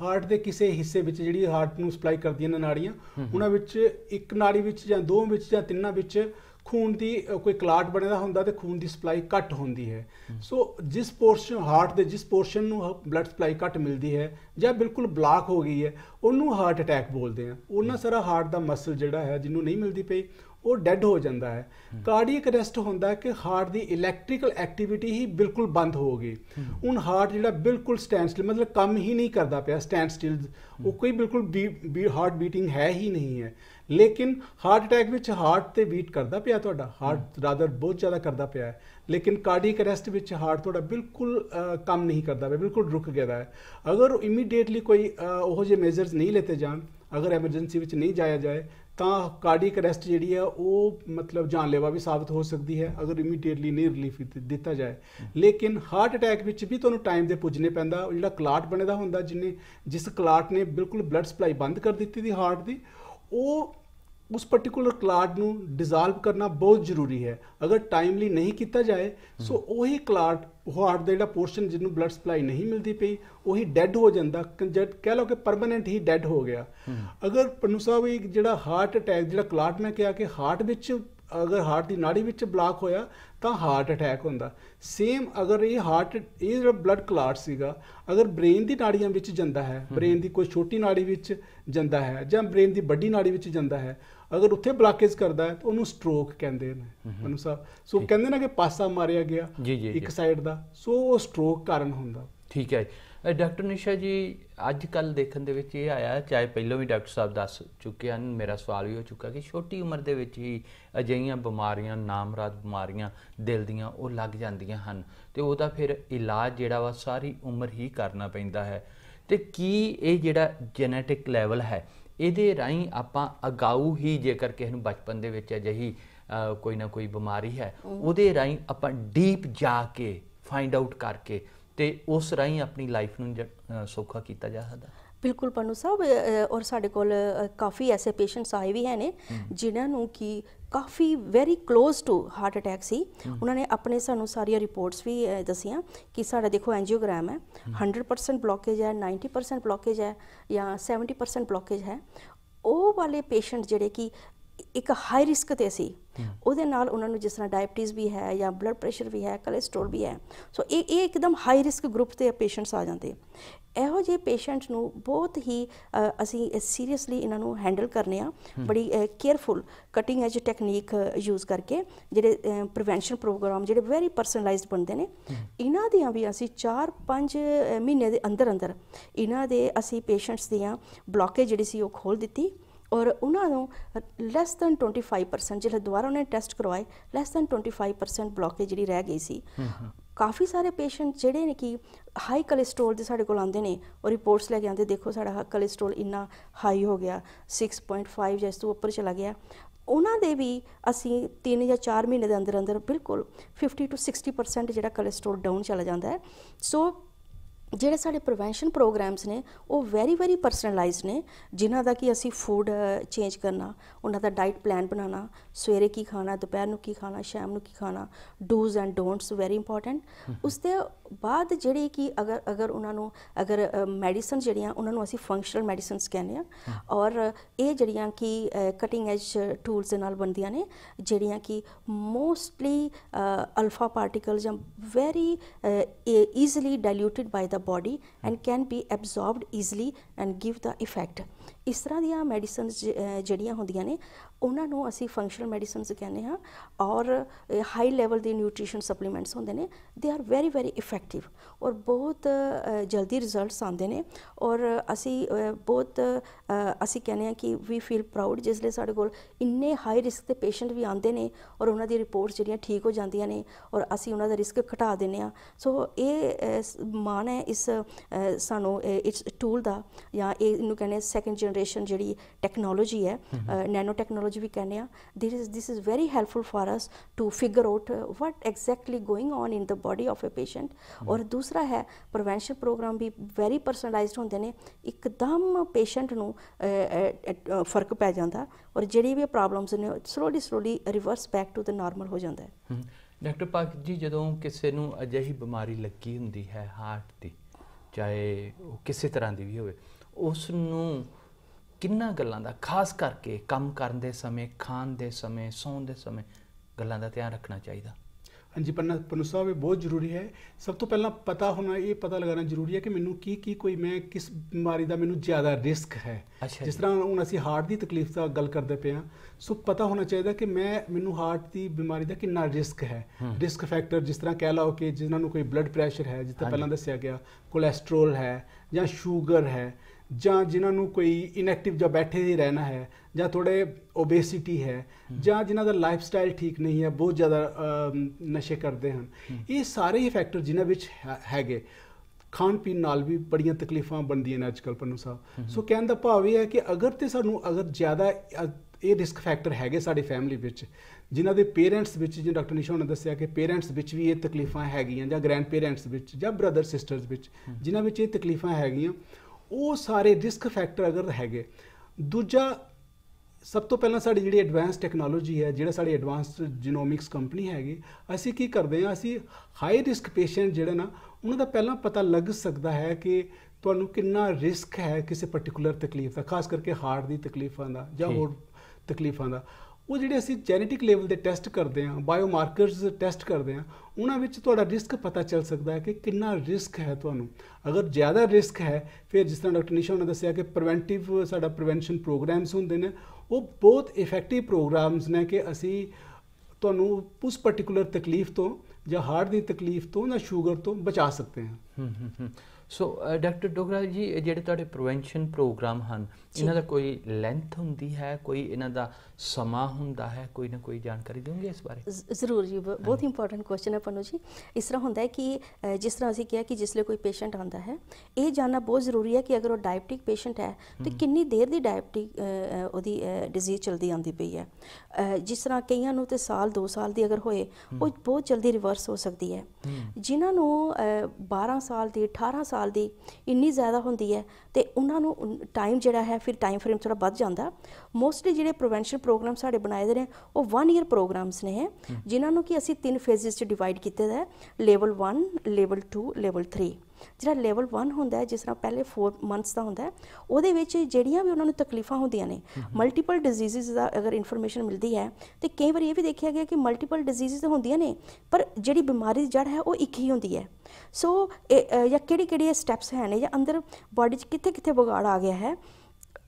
ਹਾਰਟ ਦੇ ਕਿਸੇ ਹਿੱਸੇ ਵਿੱਚ ਜਿਹੜੀ ਹਾਰਟ ਨੂੰ ਸਪਲਾਈ ਕਰਦੀਆਂ ਨੇ ਨਾੜੀਆਂ ਉਹਨਾਂ ਵਿੱਚ ਇੱਕ ਨਾੜੀ ਵਿੱਚ ਜਾਂ ਦੋ ਵਿੱਚ ਜਾਂ ਤਿੰਨਾਂ ਵਿੱਚ ਖੂਨ ਦੀ ਕੋਈ ਕਲਾਟ ਬਣਦਾ ਹੁੰਦਾ ਤੇ ਖੂਨ ਦੀ ਸਪਲਾਈ ਘੱਟ ਹੁੰਦੀ ਹੈ ਸੋ ਜਿਸ ਪੋਰਸ਼ਨ ਹਾਰਟ ਦੇ ਜਿਸ ਪੋਰਸ਼ਨ ਨੂੰ ਬਲੱਡ ਸਪਲਾਈ ਘੱਟ ਮਿਲਦੀ ਹੈ ਜਾਂ ਬਿਲਕੁਲ ਬਲਾਕ ਹੋ ਗਈ ਹੈ ਉਹਨੂੰ ਹਾਰਟ ਅਟੈਕ ਬੋਲਦੇ ਆ ਉਹਨਾਂ ਸਾਰਾ ਹਾਰਟ ਦਾ ਮਸਲ ਜਿਹੜਾ ਹੈ ਜਿਹਨੂੰ ਨਹੀਂ ਮਿਲਦੀ ਪਈ ਉਹ ਡੈੱਡ ਹੋ ਜਾਂਦਾ ਹੈ ਕਾਰਡੀਅਕ ਅਰੈਸਟ ਹੁੰਦਾ ਹੈ ਕਿ ਹਾਰਟ ਦੀ ਇਲੈਕਟ੍ਰੀਕਲ ਐਕਟੀਵਿਟੀ ਹੀ ਬਿਲਕੁਲ ਬੰਦ ਹੋ ਗਈ ਹੁਣ ਹਾਰਟ ਜਿਹੜਾ ਬਿਲਕੁਲ ਸਟੈਂਡ ਸਟਿਲ ਮਤਲਬ ਕੰਮ ਹੀ ਨਹੀਂ ਕਰਦਾ ਪਿਆ ਸਟੈਂਡ ਸਟਿਲ ਉਹ ਕੋਈ ਬਿਲਕੁਲ ਬੀ ਹਾਰਟ ਬੀਟਿੰਗ ਹੈ ਹੀ ਨਹੀਂ ਹੈ ਲੇਕਿਨ ਹਾਰਟ ਅਟੈਕ ਵਿੱਚ ਹਾਰਟ ਤੇ ਬੀਟ ਕਰਦਾ ਪਿਆ ਤੁਹਾਡਾ ਹਾਰਟ ਰਾਦਰ ਬਹੁਤ ਜ਼ਿਆਦਾ ਕਰਦਾ ਪਿਆ ਹੈ ਲੇਕਿਨ ਕਾਰਡੀਅਕ ਅਰੈਸਟ ਵਿੱਚ ਹਾਰਟ ਤੁਹਾਡਾ ਬਿਲਕੁਲ ਕੰਮ ਨਹੀਂ ਕਰਦਾ ਪਿਆ ਬਿਲਕੁਲ ਰੁਕ ਗਿਆ ਹੈ ਅਗਰ ਇਮੀਡੀਏਟਲੀ ਕੋਈ ਉਹੋ ਜਿਹੇ ਮੈਜ਼ਰਸ ਨਹੀਂ ਲੈਤੇ ਜਾਣ ਅਗਰ ਐਮਰਜੈਂਸੀ ਵਿੱਚ ਨਹੀਂ ਜਾਇਆ ਜਾਏ ਤਾਂ ਕਾਰਡੀਅਕ ਅਰੈਸਟ ਜਿਹੜੀ ਹੈ ਉਹ ਮਤਲਬ ਜਾਨਲੇਵਾ ਵੀ ਸਾਬਤ ਹੋ ਸਕਦੀ ਹੈ ਅਗਰ ਇਮੀਡੀਏਟਲੀ ਨਹੀਂ ਰਿਲੀਫ ਦਿੱਤਾ ਜਾਏ ਲੇਕਿਨ ਹਾਰਟ ਅਟੈਕ ਵਿੱਚ ਵੀ ਤੁਹਾਨੂੰ ਟਾਈਮ ਦੇ ਪੁੱਜਨੇ ਪੈਂਦਾ ਜਿਹੜਾ ਕਲਾਟ ਬਣਦਾ ਹੁੰਦਾ ਜਿੰਨੇ ਜਿਸ ਕਲਾਟ ਨੇ ਬਿਲਕੁਲ ਬਲੱਡ ਸਪਲਾਈ ਬੰਦ ਕਰ ਦਿੱਤੀ ਦੀ ਹਾਰਟ ਦੀ ਉਹ ਉਸ ਪਾਰਟਿਕੂਲਰ ਕਲਾਟ ਨੂੰ ਡਿਸਾਲਵ ਕਰਨਾ ਬਹੁਤ ਜ਼ਰੂਰੀ ਹੈ ਅਗਰ ਟਾਈਮਲੀ ਨਹੀਂ ਕੀਤਾ ਜਾਏ ਸੋ ਉਹੀ ਕਲਾਟ ਉਹ ਹਾਰਟ ਦਾ ਜਿਹੜਾ ਪੋਰਸ਼ਨ ਜਿਹਨੂੰ ਬਲੱਡ ਸਪਲਾਈ ਨਹੀਂ ਮਿਲਦੀ ਪਈ ਉਹੀ ਡੈੱਡ ਹੋ ਜਾਂਦਾ ਕਹਿ ਲਓ ਕਿ ਪਰਮਨੈਂਟ ਹੀ ਡੈੱਡ ਹੋ ਗਿਆ ਅਗਰ ਪਨੂ ਸਾਹਿਬ ਇੱਕ ਜਿਹੜਾ ਹਾਰਟ ਅਟੈਕ ਜਿਹੜਾ ਕਲਾਟ ਮੈਂ ਕਿਹਾ ਕਿ ਹਾਰਟ ਵਿੱਚ ਅਗਰ ਹਾਰਟ ਦੀ ਨਾੜੀ ਵਿੱਚ ਬਲਾਕ ਹੋਇਆ ਤਾਂ ਹਾਰਟ ਅਟੈਕ ਹੁੰਦਾ ਸੇਮ ਅਗਰ ਇਹ ਹਾਰਟ ਇਹ ਜਿਹੜਾ ਬਲੱਡ ਕਲਾਟ ਸੀਗਾ ਅਗਰ ਬ੍ਰੇਨ ਦੀ ਨਾੜੀਆਂ ਵਿੱਚ ਜਾਂਦਾ ਹੈ ਬ੍ਰੇਨ ਦੀ ਕੋਈ ਛੋਟੀ ਨਾੜੀ ਵਿੱਚ ਜਾਂਦਾ ਹੈ ਜਾਂ ਬ੍ਰੇਨ ਦੀ ਵੱਡੀ ਨਾੜੀ ਵਿੱਚ ਜਾਂਦਾ ਹੈ ਅਗਰ ਉੱਥੇ ਬਲਾਕੇਜ ਕਰਦਾ ਹੈ ਤਾਂ ਉਹਨੂੰ ਸਟ੍ਰੋਕ ਕਹਿੰਦੇ ਨੇ ਮਨੂ ਸਾਹਿਬ ਸੋ ਕਹਿੰਦੇ ਨੇ ਕਿ ਪਾਸਾ ਮਾਰਿਆ ਗਿਆ ਇੱਕ ਸਾਈਡ ਦਾ ਸੋ ਉਹ ਸਟ੍ਰੋਕ ਕਾਰਨ ਹੁੰਦਾ ਠੀਕ ਹੈ ਡਾਕਟਰ ਨਿਸ਼ਾ ਜੀ ਅੱਜ ਕੱਲ ਦੇਖਣ ਦੇ ਵਿੱਚ ਇਹ ਆਇਆ ਚਾਹੇ ਪਹਿਲਾਂ ਵੀ ਡਾਕਟਰ ਸਾਹਿਬ ਦੱਸ ਚੁੱਕੇ ਹਨ ਮੇਰਾ ਸਵਾਲ ਵੀ ਹੋ ਚੁੱਕਾ ਕਿ ਛੋਟੀ ਉਮਰ ਦੇ ਵਿੱਚ ਹੀ ਅਜਿਹੀਆਂ ਬਿਮਾਰੀਆਂ ਨਾਮਰਾਦ ਬਿਮਾਰੀਆਂ ਦਿਲ ਦੀਆਂ ਉਹ ਲੱਗ ਜਾਂਦੀਆਂ ਹਨ ਤੇ ਉਹਦਾ ਫਿਰ ਇਲਾਜ ਜਿਹੜਾ ਵਾ ਸਾਰੀ ਉਮਰ ਹੀ ਕਰਨਾ ਪੈਂਦਾ ਹੈ ਤੇ ਕੀ ਇਹ ਜਿਹੜਾ ਜੈਨੇਟਿਕ ਲੈਵਲ ਹੈ ਇਹਦੇ ਰਾਹੀਂ ਆਪਾਂ ਅਗਾਊ ਹੀ ਜੇਕਰ ਕਿਸੇ ਨੂੰ ਬਚਪਨ ਦੇ ਵਿੱਚ ਅਜਿਹੀ ਕੋਈ ਨਾ ਕੋਈ ਬਿਮਾਰੀ ਹੈ ਉਹਦੇ ਰਾਹੀਂ ਆਪਾਂ ਡੀਪ ਜਾ ਕੇ ਫਾਈਂਡ ਆਊਟ ਕਰਕੇ ਤੇ ਉਸ ਰਾਹੀਂ ਆਪਣੀ ਲਾਈਫ ਨੂੰ ਸੌਖਾ ਕੀਤਾ ਜਾ ਸਕਦਾ ਬਿਲਕੁਲ ਪੰਨੂ ਸਾਹਿਬ ਔਰ ਸਾਡੇ ਕੋਲ ਕਾਫੀ ਐਸੇ ਪੇਸ਼ੈਂਟਸ ਆਏ ਵੀ ਹੈ ਨੇ ਜਿਨ੍ਹਾਂ ਨੂੰ ਕਿ ਕਾਫੀ very close to heart attack ਸੀ ਉਹਨਾਂ ਨੇ ਆਪਣੇ ਸਾਨੂੰ ਸਾਰੀਆਂ ਰਿਪੋਰਟਸ ਵੀ ਦਸੀਆਂ ਕਿ ਸਾਡਾ ਦੇਖੋ ਐਂਜੀਓਗ੍ਰਾਮ ਹੈ 100% ਬਲੌਕੇਜ ਹੈ 90% ਬਲੌਕੇਜ ਹੈ ਜਾਂ 70% ਬਲੌਕੇਜ ਹੈ ਉਹ ਵਾਲੇ ਪੇਸ਼ੈਂਟ ਜਿਹੜੇ ਕਿ ਇੱਕ ਹਾਈ ਰਿਸਕ ਤੇ ਸੀ ਉਹਦੇ ਨਾਲ ਉਹਨਾਂ ਨੂੰ ਜਿਸ ਤਰ੍ਹਾਂ ਡਾਇਬਟੀਜ਼ ਵੀ ਹੈ ਜਾਂ ਬਲੱਡ ਪ੍ਰੈਸ਼ਰ ਵੀ ਹੈ ਕੋਲੇਸਟ੍ਰੋਲ ਵੀ ਹੈ ਸੋ ਇਹ ਇਹ ਇੱਕਦਮ ਹਾਈ ਰਿਸਕ ਗਰੁੱਪ ਤੇ ਪੇਸ਼ੈਂਟਸ ਆ ਜਾਂਦੇ ਇਹੋ ਜਿਹੇ ਪੇਸ਼ੈਂਟਸ ਨੂੰ ਬਹੁਤ ਹੀ ਅਸੀਂ ਸੀਰੀਅਸਲੀ ਇਹਨਾਂ ਨੂੰ ਹੈਂਡਲ ਕਰਨੇ ਆ ਬੜੀ careful cutting edge technique use ਕਰਕੇ ਜਿਹੜੇ ਪ੍ਰੀਵੈਂਸ਼ਨ ਪ੍ਰੋਗਰਾਮ ਜਿਹੜੇ ਵੈਰੀ ਪਰਸਨਲਾਈਜ਼ਡ ਬਣਦੇ ਨੇ ਇਹਨਾਂ ਦੀਆਂ ਵੀ ਅਸੀਂ 4-5 ਮਹੀਨੇ ਦੇ ਅੰਦਰ ਅੰਦਰ ਇਹਨਾਂ ਦੇ ਅਸੀਂ ਪੇਸ਼ੈਂਟਸ ਦੀਆਂ ਬਲੌਕੇਜ ਜਿਹੜੀ ਸੀ ਉਹ ਖੋਲ ਦਿੱਤੀ ਔਰ ਉਹਨਾਂ ਨੂੰ ਲੈਸ ਦੈਨ 25% ਜਿਹੜੇ ਦੁਬਾਰਾ ਉਹਨੇ ਟੈਸਟ ਕਰਵਾਏ ਲੈਸ ਦੈਨ 25% ਬਲੌਕੇਜ ਜਿਹੜੀ ਰਹਿ ਗਈ ਸੀ ਕਾਫੀ ਸਾਰੇ ਪੇਸ਼ੈਂਟ ਜਿਹੜੇ ਨੇ ਕਿ ਹਾਈ ਕੋਲੇਸਟ੍ਰੋਲ ਦੇ ਸਾਡੇ ਕੋਲ ਆਉਂਦੇ ਨੇ ਔਰ ਰਿਪੋਰਟਸ ਲੈ ਕੇ ਆਉਂਦੇ ਦੇਖੋ ਸਾਡਾ ਕੋਲੇਸਟ੍ਰੋਲ ਇੰਨਾ ਹਾਈ ਹੋ ਗਿਆ 6.5 ਜਾਂ ਇਸ ਤੋਂ ਉੱਪਰ ਚਲਾ ਗਿਆ ਉਹਨਾਂ ਦੇ ਵੀ ਅਸੀਂ 3 ਜਾਂ 4 ਮਹੀਨੇ ਦੇ ਅੰਦਰ ਅੰਦਰ ਬਿਲਕੁਲ 50 ਤੋਂ 60% ਜਿਹੜਾ ਕੋਲੇਸਟ੍ਰੋਲ ਡਾਊਨ ਚਲਾ ਜਾਂਦਾ ਹੈ ਸੋ ਜਿਹੜੇ ਸਾਡੇ ਪ੍ਰੀਵੈਂਸ਼ਨ ਪ੍ਰੋਗਰਾਮਸ ਨੇ ਉਹ ਵੈਰੀ ਵੈਰੀ ਪਰਸਨਲਾਈਜ਼ਡ ਨੇ ਜਿਨ੍ਹਾਂ ਦਾ ਕਿ ਅਸੀਂ ਫੂਡ ਚੇਂਜ ਕਰਨਾ ਉਹਨਾਂ ਦਾ ਡਾਈਟ ਪਲਾਨ ਬਣਾਉਣਾ ਸਵੇਰੇ ਕੀ ਖਾਣਾ ਦੁਪਹਿਰ ਨੂੰ ਕੀ ਖਾਣਾ ਸ਼ਾਮ ਨੂੰ ਕੀ ਖਾਣਾ do's and don'ts very important ਉਸ ਦੇ ਬਾਅਦ ਜਿਹੜੇ ਕਿ ਅਗਰ ਅਗਰ ਉਹਨਾਂ ਨੂੰ ਅਗਰ ਮੈਡੀਸਨ ਜਿਹੜੀਆਂ ਉਹਨਾਂ ਨੂੰ ਅਸੀਂ ਫੰਕਸ਼ਨਲ ਮੈਡੀਸਨਸ ਕਹਿੰਦੇ ਆ ਔਰ ਇਹ ਜਿਹੜੀਆਂ ਕਿ ਕਟਿੰਗ ਐਜ ਟੂਲਸ ਦੇ ਨਾਲ ਬਣਦੀਆਂ ਨੇ ਜਿਹੜੀਆਂ ਕਿ ਮੋਸਟਲੀ ਅਲਫਾ ਪਾਰਟੀਕਲ ਜਾਂ very easily diluted by the body and can be absorbed easily and give the effect ਇਸ ਤਰ੍ਹਾਂ ਦੀਆਂ ਮੈਡੀਸਿਨਸ ਜਿਹੜੀਆਂ ਹੁੰਦੀਆਂ ਨੇ ਉਹਨਾਂ ਨੂੰ ਅਸੀਂ ਫੰਕਸ਼ਨਲ ਮੈਡੀਸਿਨਸ ਕਹਿੰਦੇ ਹਾਂ ਔਰ ਹਾਈ ਲੈਵਲ ਦੀ ਨਿਊਟ੍ਰੀਸ਼ਨ ਸਪਲੀਮੈਂਟਸ ਹੁੰਦੇ ਨੇ they are very very effective ਔਰ ਬਹੁਤ ਜਲਦੀ ਰਿਜ਼ਲਟਸ ਆਉਂਦੇ ਨੇ ਔਰ ਅਸੀਂ ਬਹੁਤ ਅਸੀਂ ਕਹਿੰਦੇ ਹਾਂ ਕਿ ਵੀ ਫੀਲ ਪ੍ਰਾਊਡ ਜਿਸ ਲਈ ਸਾਡੇ ਕੋਲ ਇੰਨੇ ਹਾਈ ਰਿਸਕ ਦੇ ਪੇਸ਼ੈਂਟ ਵੀ ਆਉਂਦੇ ਨੇ ਔਰ ਉਹਨਾਂ ਦੀ ਰਿਪੋਰਟਸ ਜਿਹੜੀਆਂ ਠੀਕ ਹੋ ਜਾਂਦੀਆਂ ਨੇ ਔਰ ਅਸੀਂ ਉਹਨਾਂ ਦਾ ਰਿਸਕ ਘਟਾ ਦਿੰਨੇ ਆ ਸੋ ਇਹ ਮਾਣ ਹੈ ਇਸ ਸਾਨੂੰ ਇਟਸ ਟੂਲ ਦਾ ਜਾਂ ਇਹ ਨੂੰ ਕਹਿੰਦੇ ਸੈਕੰਡ ਜਨਰੇਸ਼ਨ ਜਿਹੜੀ ਟੈਕਨੋਲੋਜੀ ਹੈ ਨੈਨੋ ਟੈਕਨੋਲੋਜੀ ਵੀ ਕਹਿੰਦੇ ਆ this is this is very helpful for us to figure out what exactly going on in the body of a patient ਔਰ ਦੂਸਰਾ ਹੈ ਪ੍ਰੀਵੈਂਸ਼ਨ ਪ੍ਰੋਗਰਾਮ ਵੀ ਵੈਰੀ ਪਰਸਨਲਾਈਜ਼ਡ ਹੁੰਦੇ ਨੇ ਇੱਕਦਮ ਪੇਸ਼ੈਂਟ ਨੂੰ ਫਰਕ ਪੈ ਜਾਂਦਾ ਔਰ ਜਿਹੜੀ ਵੀ ਪ੍ਰੋਬਲਮਸ ਨੇ slowly slowly reverse back to the normal ਹੋ ਜਾਂਦਾ ਹੈ ਡਾਕਟਰ ਪਾਕ ਜੀ ਜਦੋਂ ਕਿਸੇ ਨੂੰ ਅਜਿਹੀ ਬਿਮਾਰੀ ਲੱਗੀ ਹੁੰਦੀ ਹੈ ਹਾਰਟ ਦੀ ਚਾਹੇ ਉਹ ਕਿਸੇ ਤਰ੍ਹਾਂ ਦੀ ਵੀ ਹੋਵੇ ਉਸ ਨੂੰ ਕਿੰਨਾ ਗੱਲਾਂ ਦਾ ਖਾਸ ਕਰਕੇ ਕੰਮ ਕਰਨ ਦੇ ਸਮੇਂ ਖਾਣ ਦੇ ਸਮੇਂ ਸੌਣ ਦੇ ਸਮੇਂ ਗੱਲਾਂ ਦਾ ਧਿਆਨ ਰੱਖਣਾ ਚਾਹੀਦਾ ਹਾਂਜੀ ਪੰਨਾ ਪੰਨੂ ਸਾਹਿਬ ਇਹ ਬਹੁਤ ਜ਼ਰੂਰੀ ਹੈ ਸਭ ਤੋਂ ਪਹਿਲਾਂ ਪਤਾ ਹੋਣਾ ਇਹ ਪਤਾ ਲਗਾਉਣਾ ਜ਼ਰੂਰੀ ਹੈ ਕਿ ਮੈਨੂੰ ਕੀ ਕੀ ਕੋਈ ਮੈਂ ਕਿਸ ਬਿਮਾਰੀ ਦਾ ਮੈਨੂੰ ਜ਼ਿਆਦਾ ਰਿਸਕ ਹੈ ਜਿਸ ਤਰ੍ਹਾਂ ਹੁਣ ਅਸੀਂ ਹਾਰਟ ਦੀ ਤਕਲੀਫ ਦਾ ਗੱਲ ਕਰਦੇ ਪਏ ਹਾਂ ਸੋ ਪਤਾ ਹੋਣਾ ਚਾਹੀਦਾ ਕਿ ਮੈਂ ਮੈਨੂੰ ਹਾਰਟ ਦੀ ਬਿਮਾਰੀ ਦਾ ਕਿੰਨਾ ਰਿਸਕ ਹੈ ਰਿਸਕ ਫੈਕਟਰ ਜਿਸ ਤਰ੍ਹਾਂ ਕਹਿ ਲਓ ਕਿ ਜਿਨ੍ਹਾਂ ਨੂੰ ਕੋਈ ਬਲੱਡ ਪ੍ਰੈਸ਼ਰ ਹੈ ਜਿੱਦਾਂ ਪਹਿਲਾਂ ਦੱਸਿਆ ਗਿਆ ਕੋਲੇਸਟ੍ਰੋਲ ਹੈ ਜਾਂ ਸ਼ੂਗਰ ਹੈ ਜਾਂ ਜਿਨ੍ਹਾਂ ਨੂੰ ਕੋਈ ਇਨਐਕਟਿਵ ਜਾਂ ਬੈਠੇ ਹੀ ਰਹਿਣਾ ਹੈ ਜਾਂ ਥੋੜੇ ਓਬੇਸਿਟੀ ਹੈ ਜਾਂ ਜਿਨ੍ਹਾਂ ਦਾ ਲਾਈਫ ਸਟਾਈਲ ਠੀਕ ਨਹੀਂ ਹੈ ਬਹੁਤ ਜ਼ਿਆਦਾ ਨਸ਼ੇ ਕਰਦੇ ਹਨ ਇਹ ਸਾਰੇ ਹੀ ਫੈਕਟਰ ਜਿਨ੍ਹਾਂ ਵਿੱਚ ਹੈਗੇ ਖਾਣ ਪੀਣ ਨਾਲ ਵੀ ਬੜੀਆਂ ਤਕਲੀਫਾਂ ਬਣਦੀਆਂ ਨੇ ਅੱਜਕੱਲ ਪੰਨੂ ਸਾਹਿਬ ਸੋ ਕਹਿਣ ਦਾ ਭਾਵ ਇਹ ਹੈ ਕਿ ਅਗਰ ਤੇ ਸਾਨੂੰ ਅਗਰ ਜ਼ਿਆਦਾ ਇਹ ਰਿਸਕ ਫੈਕਟਰ ਹੈਗੇ ਸਾਡੀ ਫੈਮਿਲੀ ਵਿੱਚ ਜਿਨ੍ਹਾਂ ਦੇ ਪੇਰੈਂਟਸ ਵਿੱਚ ਜਿਵੇਂ ਡਾਕਟਰ ਨਿਸ਼ਾ ਨੇ ਦੱਸਿਆ ਕਿ ਪੇਰੈਂਟਸ ਵਿੱਚ ਵੀ ਇਹ ਤਕਲੀਫਾਂ ਹੈਗੀਆਂ ਜਾਂ ਗ੍ਰੈਂਡ ਪੇਰੈਂਟਸ ਵਿੱਚ ਜਾਂ ਬ੍ਰਦਰ ਸਿਸਟਰਸ ਵਿੱਚ ਜਿਨ੍ਹਾਂ ਵਿੱਚ ਇਹ ਤਕਲੀਫਾਂ ਹੈਗੀਆਂ ਉਹ ਸਾਰੇ ਰਿਸਕ ਫੈਕਟਰ ਅਗਰ ਹੈਗੇ ਦੂਜਾ ਸਭ ਤੋਂ ਪਹਿਲਾਂ ਸਾਡੀ ਜਿਹੜੀ ਐਡਵਾਂਸ ਟੈਕਨੋਲੋਜੀ ਹੈ ਜਿਹੜਾ ਸਾਡੀ ਐਡਵਾਂਸ ਜੀਨੋਮਿਕਸ ਕੰਪਨੀ ਹੈਗੀ ਅਸੀਂ ਕੀ ਕਰਦੇ ਹਾਂ ਅਸੀਂ ਹਾਈ ਰਿਸਕ ਪੇਸ਼ੈਂਟ ਜਿਹੜੇ ਨਾ ਉਹਨਾਂ ਦਾ ਪਹਿਲਾਂ ਪਤਾ ਲੱਗ ਸਕਦਾ ਹੈ ਕਿ ਤੁਹਾਨੂੰ ਕਿੰਨਾ ਰਿਸਕ ਹੈ ਕਿਸੇ ਪਾਰਟਿਕੂਲਰ ਤਕਲੀਫ ਦਾ ਖਾਸ ਕਰਕੇ ਹਾਰਟ ਦੀ ਤਕਲੀਫਾਂ ਦਾ ਜਾਂ ਹੋਰ ਤਕਲੀਫਾਂ ਦਾ ਉਹ ਜਿਹੜੇ ਅਸੀਂ ਜੈਨੇਟਿਕ ਲੈਵਲ ਦੇ ਟੈਸਟ ਕਰਦੇ ਆ ਬਾਇਓਮਾਰਕਰਸ ਟੈਸਟ ਕਰਦੇ ਆ ਉਹਨਾਂ ਵਿੱਚ ਤੁਹਾਡਾ ਰਿਸਕ ਪਤਾ ਚੱਲ ਸਕਦਾ ਹੈ ਕਿ ਕਿੰਨਾ ਰਿਸਕ ਹੈ ਤੁਹਾਨੂੰ ਅਗਰ ਜ਼ਿਆਦਾ ਰਿਸਕ ਹੈ ਫਿਰ ਜਿਸ ਤਰ੍ਹਾਂ ਡਾਕਟਰ ਨਿਸ਼ਾ ਨੇ ਦੱਸਿਆ ਕਿ ਪ੍ਰੀਵੈਂਟਿਵ ਸਾਡਾ ਪ੍ਰੀਵੈਂਸ਼ਨ ਪ੍ਰੋਗਰਾਮਸ ਹੁੰਦੇ ਨੇ ਉਹ ਬਹੁਤ ਇਫੈਕਟਿਵ ਪ੍ਰੋਗਰਾਮਸ ਨੇ ਕਿ ਅਸੀਂ ਤੁਹਾਨੂੰ ਉਸ ਪਾਰਟਿਕੂਲਰ ਤਕਲੀਫ ਤੋਂ ਜਾਂ ਹਾਰਟ ਦੀ ਤਕਲੀਫ ਤੋਂ ਜਾਂ ਸ਼ੂਗਰ ਤੋਂ ਬਚਾ ਸਕਦੇ ਹਾਂ ਸੋ ਡਾਕਟਰ ਡੋਗਰਾ ਜੀ ਜਿਹੜੇ ਤੁਹਾਡੇ ਪ੍ਰੀਵੈਂਸ਼ਨ ਪ੍ਰੋਗਰਾਮ ਹਨ ਇਹਨਾਂ ਦਾ ਕੋਈ ਲੈਂਥ ਹੁੰਦੀ ਹੈ ਕੋਈ ਇਹਨਾਂ ਦਾ ਸਮਾਂ ਹੁੰਦਾ ਹੈ ਕੋਈ ਨਾ ਕੋਈ ਜਾਣਕਾਰੀ ਦਿਓਗੇ ਇਸ ਬਾਰੇ ਜ਼ਰੂਰ ਜੀ ਬਹੁਤ ਇੰਪੋਰਟੈਂਟ ਕੁਐਸਚਨ ਹੈ ਪਨੂ ਜੀ ਇਸ ਤਰ੍ਹਾਂ ਹੁੰਦਾ ਹੈ ਕਿ ਜਿਸ ਤਰ੍ਹਾਂ ਅਸੀਂ ਕਿਹਾ ਕਿ ਜਿਸ ਲਈ ਕੋਈ ਪੇਸ਼ੈਂਟ ਆਉਂਦਾ ਹੈ ਇਹ ਜਾਨਣਾ ਬਹੁਤ ਜ਼ਰੂਰੀ ਹੈ ਕਿ ਅਗਰ ਉਹ ਡਾਇਬਟਿਕ ਪੇਸ਼ੈਂਟ ਹੈ ਤੇ ਕਿੰਨੀ ਦੇਰ ਦੀ ਡਾਇਬਟਿਕ ਉਹਦੀ ਡਿਜ਼ੀਜ਼ ਚਲਦੀ ਆਉਂਦੀ ਪਈ ਹੈ ਜਿਸ ਤਰ੍ਹਾਂ ਕਈਆਂ ਨੂੰ ਤੇ ਸਾਲ 2 ਸਾਲ ਦੀ ਅਗਰ ਹੋਏ ਉਹ ਬਹੁਤ ਜਲਦੀ ਰਿਵਰਸ ਹੋ ਸਕਦੀ ਹੈ ਜਿਨ੍ਹਾਂ ਨੂੰ 12 ਸਾਲ ਦੀ 18 ਸਾਲ ਸਾਲ ਦੀ ਇੰਨੀ ਜ਼ਿਆਦਾ ਹੁੰਦੀ ਹੈ ਤੇ ਉਹਨਾਂ ਨੂੰ ਟਾਈਮ ਜਿਹੜਾ ਹੈ ਫਿਰ ਟਾਈਮ ਫਰੇਮ ਥੋੜਾ ਵੱਧ ਜਾਂਦਾ ਮੋਸਟਲੀ ਜਿਹੜੇ ਪ੍ਰੀਵੈਂਸ਼ਨ ਪ੍ਰੋਗਰਾਮ ਸਾਡੇ ਬਣਾਏ ਦੇ ਨੇ ਉਹ 1 ਇਅਰ ਪ੍ਰੋਗਰਾਮਸ ਨੇ ਜਿਨ੍ਹਾਂ ਨੂੰ ਕਿ ਅਸੀਂ ਤਿੰਨ ਫੇਜ਼ਸ 'ਚ ਡਿਵਾਈਡ ਕੀਤਾ ਹੈ ਲੈਵਲ 1 ਲੈਵਲ 2 ਲੈਵਲ 3 ਜਿਹੜਾ ਲੈਵਲ 1 ਹੁੰਦਾ ਹੈ ਜਿਸ ਤਰ੍ਹਾਂ ਪਹਿਲੇ 4 ਮੰਥਸ ਦਾ ਹੁੰਦਾ ਹੈ ਉਹਦੇ ਵਿੱਚ ਜਿਹੜੀਆਂ ਵੀ ਉਹਨਾਂ ਨੂੰ ਤਕਲੀਫਾਂ ਹੁੰਦੀਆਂ ਨੇ ਮਲਟੀਪਲ ਡਿਜ਼ੀਜ਼ਸ ਦਾ ਅਗਰ ਇਨਫੋਰਮੇਸ਼ਨ ਮਿਲਦੀ ਹੈ ਤੇ ਕਈ ਵਾਰ ਇਹ ਵੀ ਦੇਖਿਆ ਗਿਆ ਕਿ ਮਲਟੀਪਲ ਡਿਜ਼ੀਜ਼ਸ ਹੁੰਦੀਆਂ ਨੇ ਪਰ ਜਿਹੜੀ ਬਿਮਾਰੀ ਜੜ ਹੈ ਉਹ ਇੱਕ ਹੀ ਹੁੰਦੀ ਹੈ ਸੋ ਜਾਂ ਕਿਹੜੀ ਕਿਹੜੀ ਸਟੈਪਸ ਹੈ ਨੇ ਜਾਂ ਅੰਦਰ ਬਾਡੀ 'ਚ ਕਿੱਥੇ ਕਿੱਥੇ ਵਿਗਾੜ ਆ ਗਿਆ ਹੈ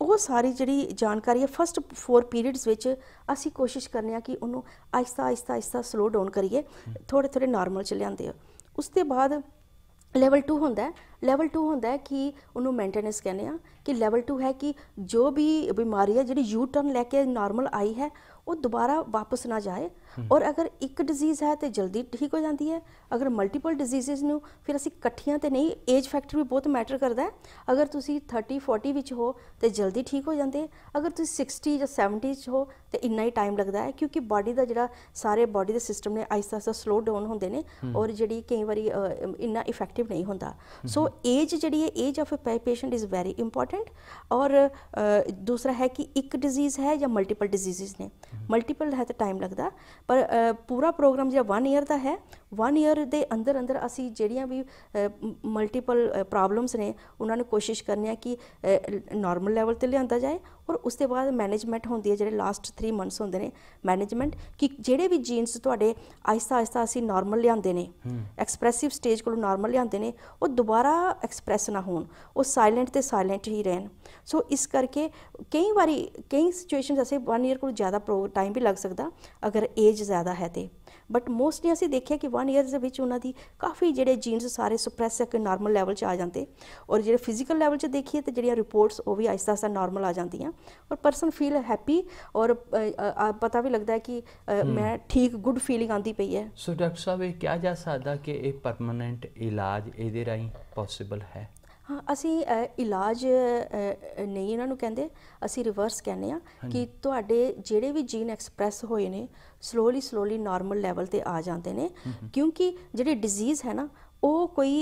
ਉਹ ਸਾਰੀ ਜਿਹੜੀ ਜਾਣਕਾਰੀ ਹੈ ਫਸਟ 4 ਪੀਰੀਅਡਸ ਵਿੱਚ ਅਸੀਂ ਕੋਸ਼ਿਸ਼ ਕਰਨੇ ਆ ਕਿ ਉਹਨੂੰ ਆਹਿਸਤਾ ਆਹਿਸਤਾ ਆਹਿਸਤਾ ਸਲੋ ਡਾਊਨ ਕਰੀਏ ਥੋੜੇ ਥੋੜੇ ਨਾਰਮਲ ਚ ਲਿਆਂਦੇ ਉਸ ਤੋਂ ਬਾਅਦ ਲੈਵਲ 2 ਹੁੰਦਾ ਲੈਵਲ 2 ਹੁੰਦਾ ਹੈ ਕਿ ਉਹਨੂੰ ਮੇਨਟੇਨੈਂਸ ਕਹਿੰਦੇ ਆ ਕਿ ਲੈਵਲ 2 ਹੈ ਕਿ ਜੋ ਵੀ ਬਿਮਾਰੀ ਹੈ ਜਿਹੜੀ ਯੂ ਟਰਨ ਲੈ ਕੇ ਨਾਰਮਲ ਆਈ ਹੈ ਉਹ ਦੁਬਾਰਾ ਵਾਪਸ ਨਾ ਜਾਏ ਔਰ ਅਗਰ ਇੱਕ ਡਿਜ਼ੀਜ਼ ਹੈ ਤੇ ਜਲਦੀ ਠੀਕ ਹੋ ਜਾਂਦੀ ਹੈ ਅਗਰ ਮਲਟੀਪਲ ਡਿਜ਼ੀਜ਼ਸ ਨੂੰ ਫਿਰ ਅਸੀਂ ਇਕੱਠੀਆਂ ਤੇ ਨਹੀਂ ਏਜ ਫੈਕਟਰ ਵੀ ਬਹੁਤ ਮੈਟਰ ਕਰਦਾ ਹੈ ਅਗਰ ਤੁਸੀਂ 30 40 ਵਿੱਚ ਹੋ ਤੇ ਜਲਦੀ ਠੀਕ ਹੋ ਜਾਂਦੇ ਅਗਰ ਤੁਸੀਂ 60 ਜਾਂ 70 ਚ ਹੋ ਤੇ ਇੰਨਾ ਹੀ ਟਾਈਮ ਲੱਗਦਾ ਹੈ ਕਿਉਂਕਿ ਬਾਡੀ ਦਾ ਜਿਹੜਾ ਸਾਰੇ ਬਾਡੀ ਦੇ ਸਿਸਟਮ ਨੇ ਆਇਸਾ ਸਾ ਸਲੋ ਡਾਊਨ ਹੁੰਦੇ ਨੇ ਔਰ ਜਿਹੜੀ ਕਈ ਵਾਰੀ ਇੰਨਾ ਇਫੈਕਟਿਵ ਨਹੀਂ ਹੁੰਦਾ ਸੋ ਸੋ ਏਜ ਜਿਹੜੀ ਹੈ age of a patient is very important ਔਰ ਦੂਸਰਾ ਹੈ ਕਿ ਇੱਕ ਡਿਜ਼ੀਜ਼ ਹੈ ਜਾਂ ਮਲਟੀਪਲ ਡਿਜ਼ੀਜ਼ਸ ਨੇ ਮਲਟੀਪਲ ਹੈ ਤਾਂ ਟਾਈਮ ਲੱਗਦਾ ਪਰ ਪੂਰਾ ਪ੍ਰੋਗਰਾਮ ਜਿਹੜਾ 1 ਇਅਰ ਦਾ ਹੈ 1 ਇਅਰ ਦੇ ਅੰਦਰ ਅੰਦਰ ਅਸੀਂ ਜਿਹੜੀਆਂ ਵੀ ਮਲਟੀਪਲ ਪ੍ਰੋਬਲਮਸ ਨੇ ਉਹਨਾਂ ਨੂੰ ਕੋਸ਼ਿਸ਼ ਕਰਨੀ ਹੈ ਕਿ ਨਾਰਮਲ ਲੈਵਲ ਤੇ ਲਿਆਂਦਾ ਜਾਏ ਔਰ ਉਸ ਤੋਂ ਬਾਅਦ ਮੈਨੇਜਮੈਂਟ ਹੁੰਦੀ ਹੈ ਜਿਹੜੇ ਲਾਸਟ 3 ਮੰਥਸ ਹੁੰਦੇ ਨੇ ਮੈਨੇਜਮੈਂਟ ਕਿ ਜਿਹੜੇ ਵੀ ਜੀਨਸ ਤੁਹਾਡੇ ਆਇਸਾ ਆਇਸਾ ਅਸੀਂ ਨਾਰਮਲ ਲਿਆਂਦੇ ਨੇ ਐਕਸਪ੍ਰੈਸਿਵ ਸਟੇਜ ਕੋਲੋਂ ਨਾਰਮਲ ਲਿਆਂਦੇ ਨੇ ਉਹ ਦੁਬਾਰਾ ਐਕਸਪ੍ਰੈਸ ਨਾ ਹੋਣ ਉਹ ਸਾਇਲੈਂਟ ਤੇ ਸਾਇਲੈਂਟ ਹੀ ਰਹਿਣ ਸੋ ਇਸ ਕਰਕੇ ਕਈ ਵਾਰੀ ਕਈ ਸਿਚੁਏਸ਼ਨਸ ਅਸੀਂ 1 ਇਅਰ ਕੋਲ ਜ਼ਿਆਦਾ ਟਾਈਮ ਵੀ ਲੱਗ ਸਕਦਾ ਅਗਰ ਏਜ ਜ਼ਿਆਦਾ ਹੈ ਤੇ ਬਟ ਮੋਸਟਲੀ ਅਸੀਂ ਦੇਖਿਆ ਕਿ 1 ਇਅਰ ਦੇ ਵਿੱਚ ਉਹਨਾਂ ਦੀ ਕਾਫੀ ਜਿਹੜੇ ਜੀਨਸ ਸਾਰੇ ਸੁਪਰੈਸ ਇੱਕ ਨਾਰਮਲ ਲੈਵਲ 'ਚ ਆ ਜਾਂਦੇ ਔਰ ਜਿਹੜੇ ਫਿਜ਼ੀਕਲ ਲੈਵਲ 'ਚ ਦੇਖੀਏ ਤੇ ਜਿਹੜੀਆਂ ਰਿਪੋਰਟਸ ਉਹ ਵੀ ਆਇਸਤਾ ਆਇਸਤਾ ਨਾਰਮਲ ਆ ਜਾਂਦੀਆਂ ਔਰ ਪਰਸਨ ਫੀਲ ਹੈਪੀ ਔਰ ਪਤਾ ਵੀ ਲੱਗਦਾ ਹੈ ਕਿ ਮੈਂ ਠੀਕ ਗੁੱਡ ਫੀਲਿੰਗ ਆਂਦੀ ਪਈ ਹੈ ਸੋ ਡਾਕਟਰ ਸਾਹਿਬ ਇਹ ਕਿਹਾ ਜਾ ਸਕਦਾ ਕਿ ਇਹ ਪਰਮਨੈਂਟ ਇਲਾਜ ਇਹਦੇ ਰਾਹੀਂ ਪੋਸੀਬਲ ਹੈ ਅਸੀਂ ਇਲਾਜ ਨਹੀਂ ਇਹਨਾਂ ਨੂੰ ਕਹਿੰਦੇ ਅਸੀਂ ਰਿਵਰਸ ਕਹਿੰਦੇ ਆ ਕਿ ਤੁਹਾਡੇ ਜਿਹੜੇ ਵੀ ਜੀਨ ਐਕਸਪ੍ਰੈਸ ਹੋਏ ਨੇ ਸਲੋਲੀ ਸਲੋਲੀ ਨਾਰਮਲ ਲੈਵਲ ਤੇ ਆ ਜਾਂਦੇ ਨੇ ਕਿਉਂਕਿ ਜਿਹੜੀ ਡਿਜ਼ੀਜ਼ ਹੈ ਨਾ ਉਹ ਕੋਈ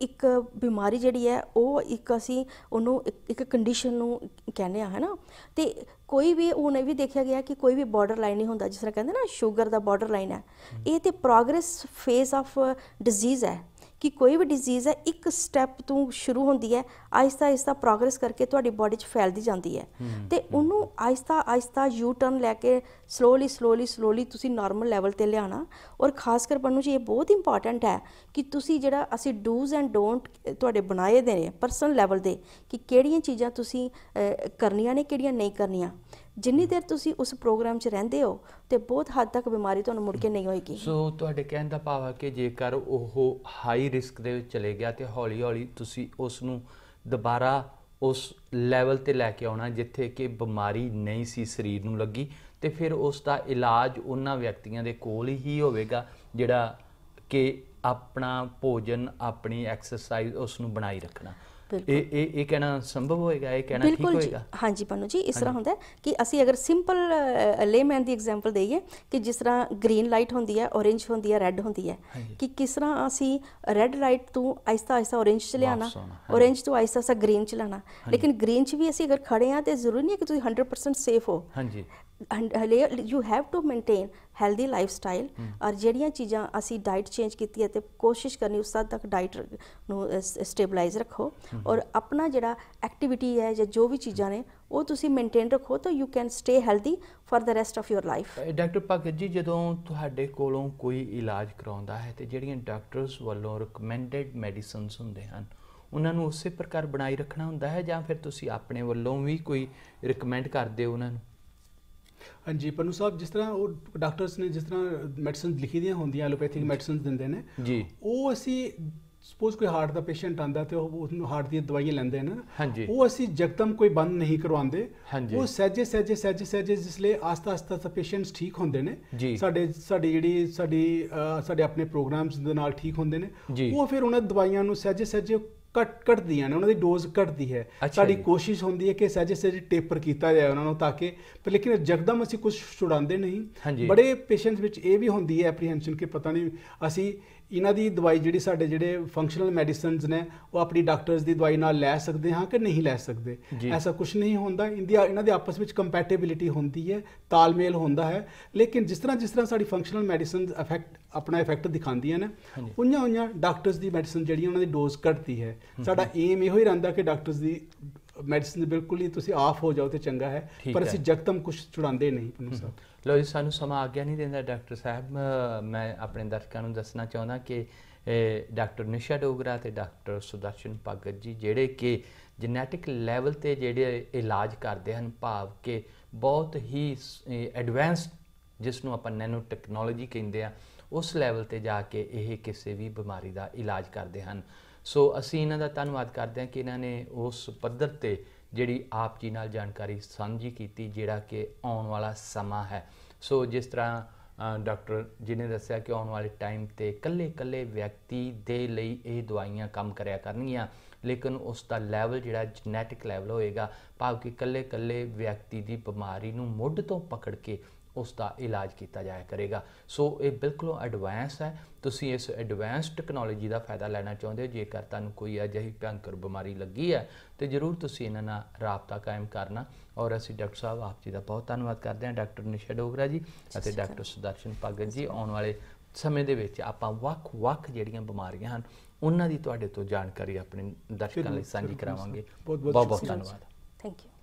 ਇੱਕ ਬਿਮਾਰੀ ਜਿਹੜੀ ਹੈ ਉਹ ਇੱਕ ਅਸੀਂ ਉਹਨੂੰ ਇੱਕ ਕੰਡੀਸ਼ਨ ਨੂੰ ਕਹਿੰਦੇ ਆ ਹਨਾ ਤੇ ਕੋਈ ਵੀ ਉਹਨੇ ਵੀ ਦੇਖਿਆ ਗਿਆ ਕਿ ਕੋਈ ਵੀ ਬਾਰਡਰ ਲਾਈਨ ਨਹੀਂ ਹੁੰਦਾ ਜਿਸ ਤਰ੍ਹਾਂ ਕਹਿੰਦੇ ਨਾ ਸ਼ੂਗਰ ਦਾ ਬਾਰਡਰ ਲਾਈਨ ਹੈ ਇਹ ਤੇ ਪ੍ਰੋਗਰੈਸ ਫੇਸ ਆਫ ਡਿਜ਼ੀਜ਼ ਹੈ ਕਿ ਕੋਈ ਵੀ ਡਿਜ਼ੀਜ਼ ਹੈ ਇੱਕ ਸਟੈਪ ਤੋਂ ਸ਼ੁਰੂ ਹੁੰਦੀ ਹੈ ਆਇਸਤਾ ਆਇਸਤਾ ਪ੍ਰੋਗਰੈਸ ਕਰਕੇ ਤੁਹਾਡੀ ਬਾਡੀ 'ਚ ਫੈਲਦੀ ਜਾਂਦੀ ਹੈ ਤੇ ਉਹਨੂੰ ਆਇਸਤਾ ਆਇਸਤਾ ਯੂ ਟਰਨ ਲੈ ਕੇ ਸਲੋਲੀ ਸਲੋਲੀ ਸਲੋਲੀ ਤੁਸੀਂ ਨਾਰਮਲ ਲੈਵਲ ਤੇ ਲਿਆਣਾ ਔਰ ਖਾਸ ਕਰ ਬੰਨੂ ਜੀ ਇਹ ਬਹੁਤ ਇੰਪੋਰਟੈਂਟ ਹੈ ਕਿ ਤੁਸੀਂ ਜਿਹੜਾ ਅਸੀਂ ਡੂਜ਼ ਐਂਡ ਡੋਨਟ ਤੁਹਾਡੇ ਬਣਾਏ ਦੇ ਨੇ ਪਰਸਨਲ ਲੈਵਲ ਦੇ ਕਿ ਕਿਹੜੀਆਂ ਚੀਜ਼ਾਂ ਤੁਸੀਂ ਕਰਨੀਆਂ ਨੇ ਕਿਹੜੀਆਂ ਨਹੀਂ ਕਰਨੀਆਂ ਜਿੰਨੀ ਦੇਰ ਤੁਸੀਂ ਉਸ ਪ੍ਰੋਗਰਾਮ 'ਚ ਰਹਿੰਦੇ ਹੋ ਤੇ ਬਹੁਤ ਹੱਦ ਤੱਕ ਬਿਮਾਰੀ ਤੁਹਾਨੂੰ ਮੁੜ ਕੇ ਨਹੀਂ ਹੋਏਗੀ ਸੋ ਤੁਹਾਡੇ ਕਹਿਣ ਦਾ ਭਾਵ ਹੈ ਕਿ ਜੇਕਰ ਉਹ ਹਾਈ ਰਿਸਕ ਦੇ ਵਿੱਚ ਚਲੇ ਗਿਆ ਤੇ ਹੌਲੀ-ਹੌਲੀ ਤੁਸੀਂ ਉਸ ਨੂੰ ਦੁਬਾਰਾ ਉਸ ਲੈਵਲ ਤੇ ਲੈ ਕੇ ਆਉਣਾ ਜਿੱਥੇ ਕਿ ਬਿਮਾਰੀ ਨਹੀਂ ਸੀ ਸਰੀਰ ਨੂੰ ਲੱਗੀ ਤੇ ਫਿਰ ਉਸ ਦਾ ਇਲਾਜ ਉਹਨਾਂ ਵਿਅਕਤੀਆਂ ਦੇ ਕੋਲ ਹੀ ਹੋਵੇਗਾ ਜਿਹੜਾ ਕਿ ਆਪਣਾ ਭੋਜਨ ਆਪਣੀ ਐਕਸਰਸਾਈਜ਼ ਉਸ ਨੂੰ ਬਣਾਈ ਰੱਖਣਾ ਇਹ ਇਹ ਇਹ ਕਹਿਣਾ ਸੰਭਵ ਹੋਏਗਾ ਇਹ ਕਹਿਣਾ ਠੀਕ ਹੋਏਗਾ ਹਾਂਜੀ ਪੰਨੂ ਜੀ ਇਸ ਤਰ੍ਹਾਂ ਹੁੰਦਾ ਕਿ ਅਸੀਂ ਅਗਰ ਸਿੰਪਲ ਲੇਮੈਨ ਦੀ ਐਗਜ਼ਾਮਪਲ ਦੇਈਏ ਕਿ ਜਿਸ ਤਰ੍ਹਾਂ ਗ੍ਰੀਨ ਲਾਈਟ ਹੁੰਦੀ ਹੈ ਔਰੇਂਜ ਹੁੰਦੀ ਹੈ ਰੈੱਡ ਹੁੰਦੀ ਹੈ ਕਿ ਕਿਸ ਤਰ੍ਹਾਂ ਅਸੀਂ ਰੈੱਡ ਲਾਈਟ ਤੋਂ ਆਇਸਤਾ ਆਇਸਤਾ ਔਰੇਂਜ ਚ ਲਿਆਣਾ ਔਰੇਂਜ ਤੋਂ ਆਇਸਤਾ ਸਾ ਗ੍ਰੀਨ ਚ ਲਾਣਾ ਲੇਕਿਨ ਗ੍ਰੀਨ ਚ ਵੀ ਅਸੀਂ ਅਗਰ ਖੜੇ ਆ ਤੇ ਜ਼ਰੂਰੀ ਨਹੀਂ ਕਿ ਤੁਸੀਂ 100% ਸੇਫ ਹੋ ਹਾਂਜੀ and you have to maintain healthy lifestyle ਔਰ ਜਿਹੜੀਆਂ ਚੀਜ਼ਾਂ ਅਸੀਂ ਡਾਈਟ ਚੇਂਜ ਕੀਤੀ ਹੈ ਤੇ ਕੋਸ਼ਿਸ਼ ਕਰਨੀ ਉਸ ਤੱਕ ਡਾਈਟ ਨੂੰ ਸਟੇਬਲਾਈਜ਼ ਰੱਖੋ ਔਰ ਆਪਣਾ ਜਿਹੜਾ ਐਕਟੀਵਿਟੀ ਹੈ ਜਾਂ ਜੋ ਵੀ ਚੀਜ਼ਾਂ ਨੇ ਉਹ ਤੁਸੀਂ ਮੇਨਟੇਨ ਰੱਖੋ ਤਾਂ you can stay healthy for the rest of your life doctor Bhagat ji ਜਦੋਂ ਤੁਹਾਡੇ ਕੋਲੋਂ ਕੋਈ ਇਲਾਜ ਕਰਾਉਂਦਾ ਹੈ ਤੇ ਜਿਹੜੀਆਂ ਡਾਕਟਰਸ ਵੱਲੋਂ ਰეკਮੈਂਡਡ ਮੈਡੀਸਿਨਸ ਹੁੰਦੇ ਹਨ ਉਹਨਾਂ ਨੂੰ ਉਸੇ ਪ੍ਰਕਾਰ ਬਣਾਈ ਰੱਖਣਾ ਹੁੰਦਾ ਹੈ ਜਾਂ ਫਿਰ ਤੁਸੀਂ ਆਪਣੇ ਵੱਲੋਂ ਵੀ ਕੋਈ ਰეკਮੈਂਡ ਕਰਦੇ ਹੋ ਉਹਨਾਂ ਨੂੰ ਹਾਂਜੀ ਪਨੂ ਸਾਹਿਬ ਜਿਸ ਤਰ੍ਹਾਂ ਉਹ ਡਾਕਟਰਸ ਨੇ ਜਿਸ ਤਰ੍ਹਾਂ ਮੈਡੀਸਿਨ ਲਿਖੀ ਦੀਆਂ ਹੁੰਦੀਆਂ ਐਲੋਪੈਥਿਕ ਮੈਡੀਸਿਨਸ ਦਿੰਦੇ ਨੇ ਜੀ ਉਹ ਅਸੀਂ ਸਪੋਜ਼ ਕੋਈ ਹਾਰਟ ਦਾ ਪੇਸ਼ੈਂਟ ਆਂਦਾ ਤੇ ਉਹ ਨੂੰ ਹਾਰਟ ਦੀਆਂ ਦਵਾਈਆਂ ਲੈਂਦੇ ਨੇ ਉਹ ਅਸੀਂ ਜਗਤਮ ਕੋਈ ਬੰਦ ਨਹੀਂ ਕਰਵਾਉਂਦੇ ਉਹ ਸਹਜੇ ਸਹਜੇ ਸਹਜੇ ਸਹਜੇ ਜਿਸ ਲਈ ਆਸਤਾ ਆਸਤਾ ਸਾ ਪੇਸ਼ੈਂਟਸ ਠੀਕ ਹੁੰਦੇ ਨੇ ਸਾਡੇ ਸਾਡੀ ਜਿਹੜੀ ਸਾਡੀ ਸਾਡੇ ਆਪਣੇ ਪ੍ਰੋਗਰਾਮਸ ਦੇ ਨਾਲ ਠੀਕ ਹੁੰਦੇ ਨੇ ਉਹ ਫਿਰ ਉਹਨਾਂ ਦਵਾਈਆਂ ਨੂੰ ਸਹਜੇ ਸਹਜੇ ਘਟ ਘਟਦੀਆਂ ਨੇ ਉਹਨਾਂ ਦੀ ਡੋਜ਼ ਘਟਦੀ ਹੈ ਸਾਡੀ ਕੋਸ਼ਿਸ਼ ਹੁੰਦੀ ਹੈ ਕਿ ਸਹਿਜੇ ਸਹਿਜੇ ਟੇਪਰ ਕੀਤਾ ਜਾਏ ਉਹਨਾਂ ਨੂੰ ਤਾਂ ਕਿ ਪਰ ਲੇਕਿਨ ਜਗਦਮ ਅਸੀਂ ਕੁਝ ਛੁਡਾਉਂਦੇ ਨਹੀਂ ਬੜੇ ਪੇਸ਼ੈਂਟਸ ਵਿੱਚ ਇਹ ਵੀ ਹੁੰਦੀ ਹੈ ਐਪਰੀਹੈਂਸ਼ਨ ਕਿ ਪਤਾ ਨਹੀਂ ਅਸੀਂ ਇਹਨਾਂ ਦੀ ਦਵਾਈ ਜਿਹੜੀ ਸਾਡੇ ਜਿਹੜੇ ਫੰਕਸ਼ਨਲ ਮੈਡੀਸਿਨਸ ਨੇ ਉਹ ਆਪਣੀ ਡਾਕਟਰਸ ਦੀ ਦਵਾਈ ਨਾਲ ਲੈ ਸਕਦੇ ਹਾਂ ਕਿ ਨਹੀਂ ਲੈ ਸਕਦੇ ਐਸਾ ਕੁਝ ਨਹੀਂ ਹੁੰਦਾ ਇੰਦੀ ਇਹਨਾਂ ਦੇ ਆਪਸ ਵਿੱਚ ਕੰਪੈਟੀਬਿਲਿਟੀ ਹੁੰਦੀ ਹੈ ਤਾਲਮੇਲ ਹੁੰਦਾ ਹੈ ਲੇਕਿਨ ਜਿਸ ਤਰ੍ਹਾਂ ਜਿਸ ਤਰ੍ਹਾਂ ਸਾਡੀ ਫੰਕਸ਼ਨਲ ਮੈਡੀਸਿਨਸ ਇਫੈਕਟ ਆਪਣਾ ਇਫੈਕਟ ਦਿਖਾਉਂਦੀਆਂ ਨੇ ਉਹਨਾਂ ਉਹਨਾਂ ਡਾਕਟਰਸ ਦੀ ਮੈਡੀਸਿਨ ਜਿਹੜੀ ਉਹਨਾਂ ਦੀ ਡੋਜ਼ ਘਟਦੀ ਹੈ ਸਾਡਾ ਏਮ ਇਹੋ ਹੀ ਰਹਿੰਦਾ ਕਿ ਡਾਕਟਰਸ ਦੀ ਮੈਡੀਸਨ ਬਿਲਕੁਲ ਹੀ ਤੁਸੀਂ ਆਫ ਹੋ ਜਾਓ ਤੇ ਚੰਗਾ ਹੈ ਪਰ ਅਸੀਂ ਜਗਤਮ ਕੁਝ ਛੁਡਾਉਂਦੇ ਨਹੀਂ ਪਨੂੰ ਸਾਹਿਬ ਲੋ ਜੀ ਸਾਨੂੰ ਸਮਾਂ ਆ ਗਿਆ ਨਹੀਂ ਦਿੰਦਾ ਡਾਕਟਰ ਸਾਹਿਬ ਮੈਂ ਆਪਣੇ ਦਰਸ਼ਕਾਂ ਨੂੰ ਦੱਸਣਾ ਚਾਹੁੰਦਾ ਕਿ ਡਾਕਟਰ ਨਿਸ਼ਾ ਡੋਗਰਾ ਤੇ ਡਾਕਟਰ ਸੁਦਰਸ਼ਨ ਭਗਤ ਜੀ ਜਿਹੜੇ ਕਿ ਜੈਨੇਟਿਕ ਲੈਵਲ ਤੇ ਜਿਹੜੇ ਇਲਾਜ ਕਰਦੇ ਹਨ ਭਾਵ ਕਿ ਬਹੁਤ ਹੀ ਐਡਵਾਂਸਡ ਜਿਸ ਨੂੰ ਆਪਾਂ ਨੈਨੋ ਟੈਕਨੋਲੋਜੀ ਕਹਿੰਦੇ ਆ ਉਸ ਲੈਵਲ ਤੇ ਜਾ ਕੇ ਇਹ ਕਿਸੇ ਵੀ ਬਿਮਾਰੀ ਦਾ ਇਲਾਜ ਕਰਦੇ ਹਨ ਸੋ ਅਸੀਂ ਇਹਨਾਂ ਦਾ ਧੰਨਵਾਦ ਕਰਦੇ ਹਾਂ ਕਿ ਇਹਨਾਂ ਨੇ ਉਸ ਪੱਧਰ ਤੇ ਜਿਹੜੀ ਆਪ ਜੀ ਨਾਲ ਜਾਣਕਾਰੀ ਸਾਂਝੀ ਕੀਤੀ ਜਿਹੜਾ ਕਿ ਆਉਣ ਵਾਲਾ ਸਮਾਂ ਹੈ ਸੋ ਜਿਸ ਤਰ੍ਹਾਂ ਡਾਕਟਰ ਜੀ ਨੇ ਦੱਸਿਆ ਕਿ ਆਉਣ ਵਾਲੇ ਟਾਈਮ ਤੇ ਕੱਲੇ-ਕੱਲੇ ਵਿਅਕਤੀ ਦੇ ਲਈ ਇਹ ਦਵਾਈਆਂ ਕੰਮ ਕਰਿਆ ਕਰਨਗੀਆਂ ਲੇਕਿਨ ਉਸ ਦਾ ਲੈਵਲ ਜਿਹੜਾ ਜੈਨੇਟਿਕ ਲੈਵਲ ਹੋਏਗਾ ਭਾਵ ਕਿ ਕੱਲੇ-ਕੱਲੇ ਵਿਅਕਤੀ ਦੀ ਬਿਮਾਰੀ ਨੂੰ ਮੁੱਢ ਤੋਂ ਪਕੜ ਕੇ ਉਸ ਦਾ ਇਲਾਜ ਕੀਤਾ ਜਾਇਆ ਕਰੇਗਾ ਸੋ ਇਹ ਬਿਲਕੁਲ ਐਡਵਾਂਸ ਹੈ ਤੁਸੀਂ ਇਸ ਐਡਵਾਂਸ ਟੈਕਨੋਲੋਜੀ ਦਾ ਫਾਇਦਾ ਲੈਣਾ ਚਾਹੁੰਦੇ ਹੋ ਜੇਕਰ ਤੁਹਾਨੂੰ ਕੋਈ ਅਜਿਹੀ ਭਿਆਨਕ ਬਿਮਾਰੀ ਲੱਗੀ ਹੈ ਤੇ ਜ਼ਰੂਰ ਤੁਸੀਂ ਇਹਨਾਂ ਨਾਲ ਰਾਬਤਾ ਕਾਇਮ ਕਰਨਾ ਔਰ ਅਸੀਂ ਡਾਕਟਰ ਸਾਹਿਬ ਆਪ ਜੀ ਦਾ ਬਹੁਤ ਧੰਨਵਾਦ ਕਰਦੇ ਹਾਂ ਡਾਕਟਰ ਨਿਸ਼ਾ ਡੋਗਰਾ ਜੀ ਅਤੇ ਡਾਕਟਰ ਸੁਦਰਸ਼ਨ ਭਗਤ ਜੀ ਆਉਣ ਵਾਲੇ ਸਮੇਂ ਦੇ ਵਿੱਚ ਆਪਾਂ ਵੱਖ-ਵੱਖ ਜਿਹੜੀਆਂ ਬਿਮਾਰੀਆਂ ਹਨ ਉਹਨਾਂ ਦੀ ਤੁਹਾਡੇ ਤੋਂ ਜਾਣਕਾਰੀ ਆਪਣੇ ਦਰਸ਼ਕਾਂ ਲਈ ਸਾਂਝੀ ਕਰਾਵਾਂਗੇ ਬਹੁਤ ਬਹੁਤ ਧੰਨਵਾਦ ਥੈਂਕ ਯੂ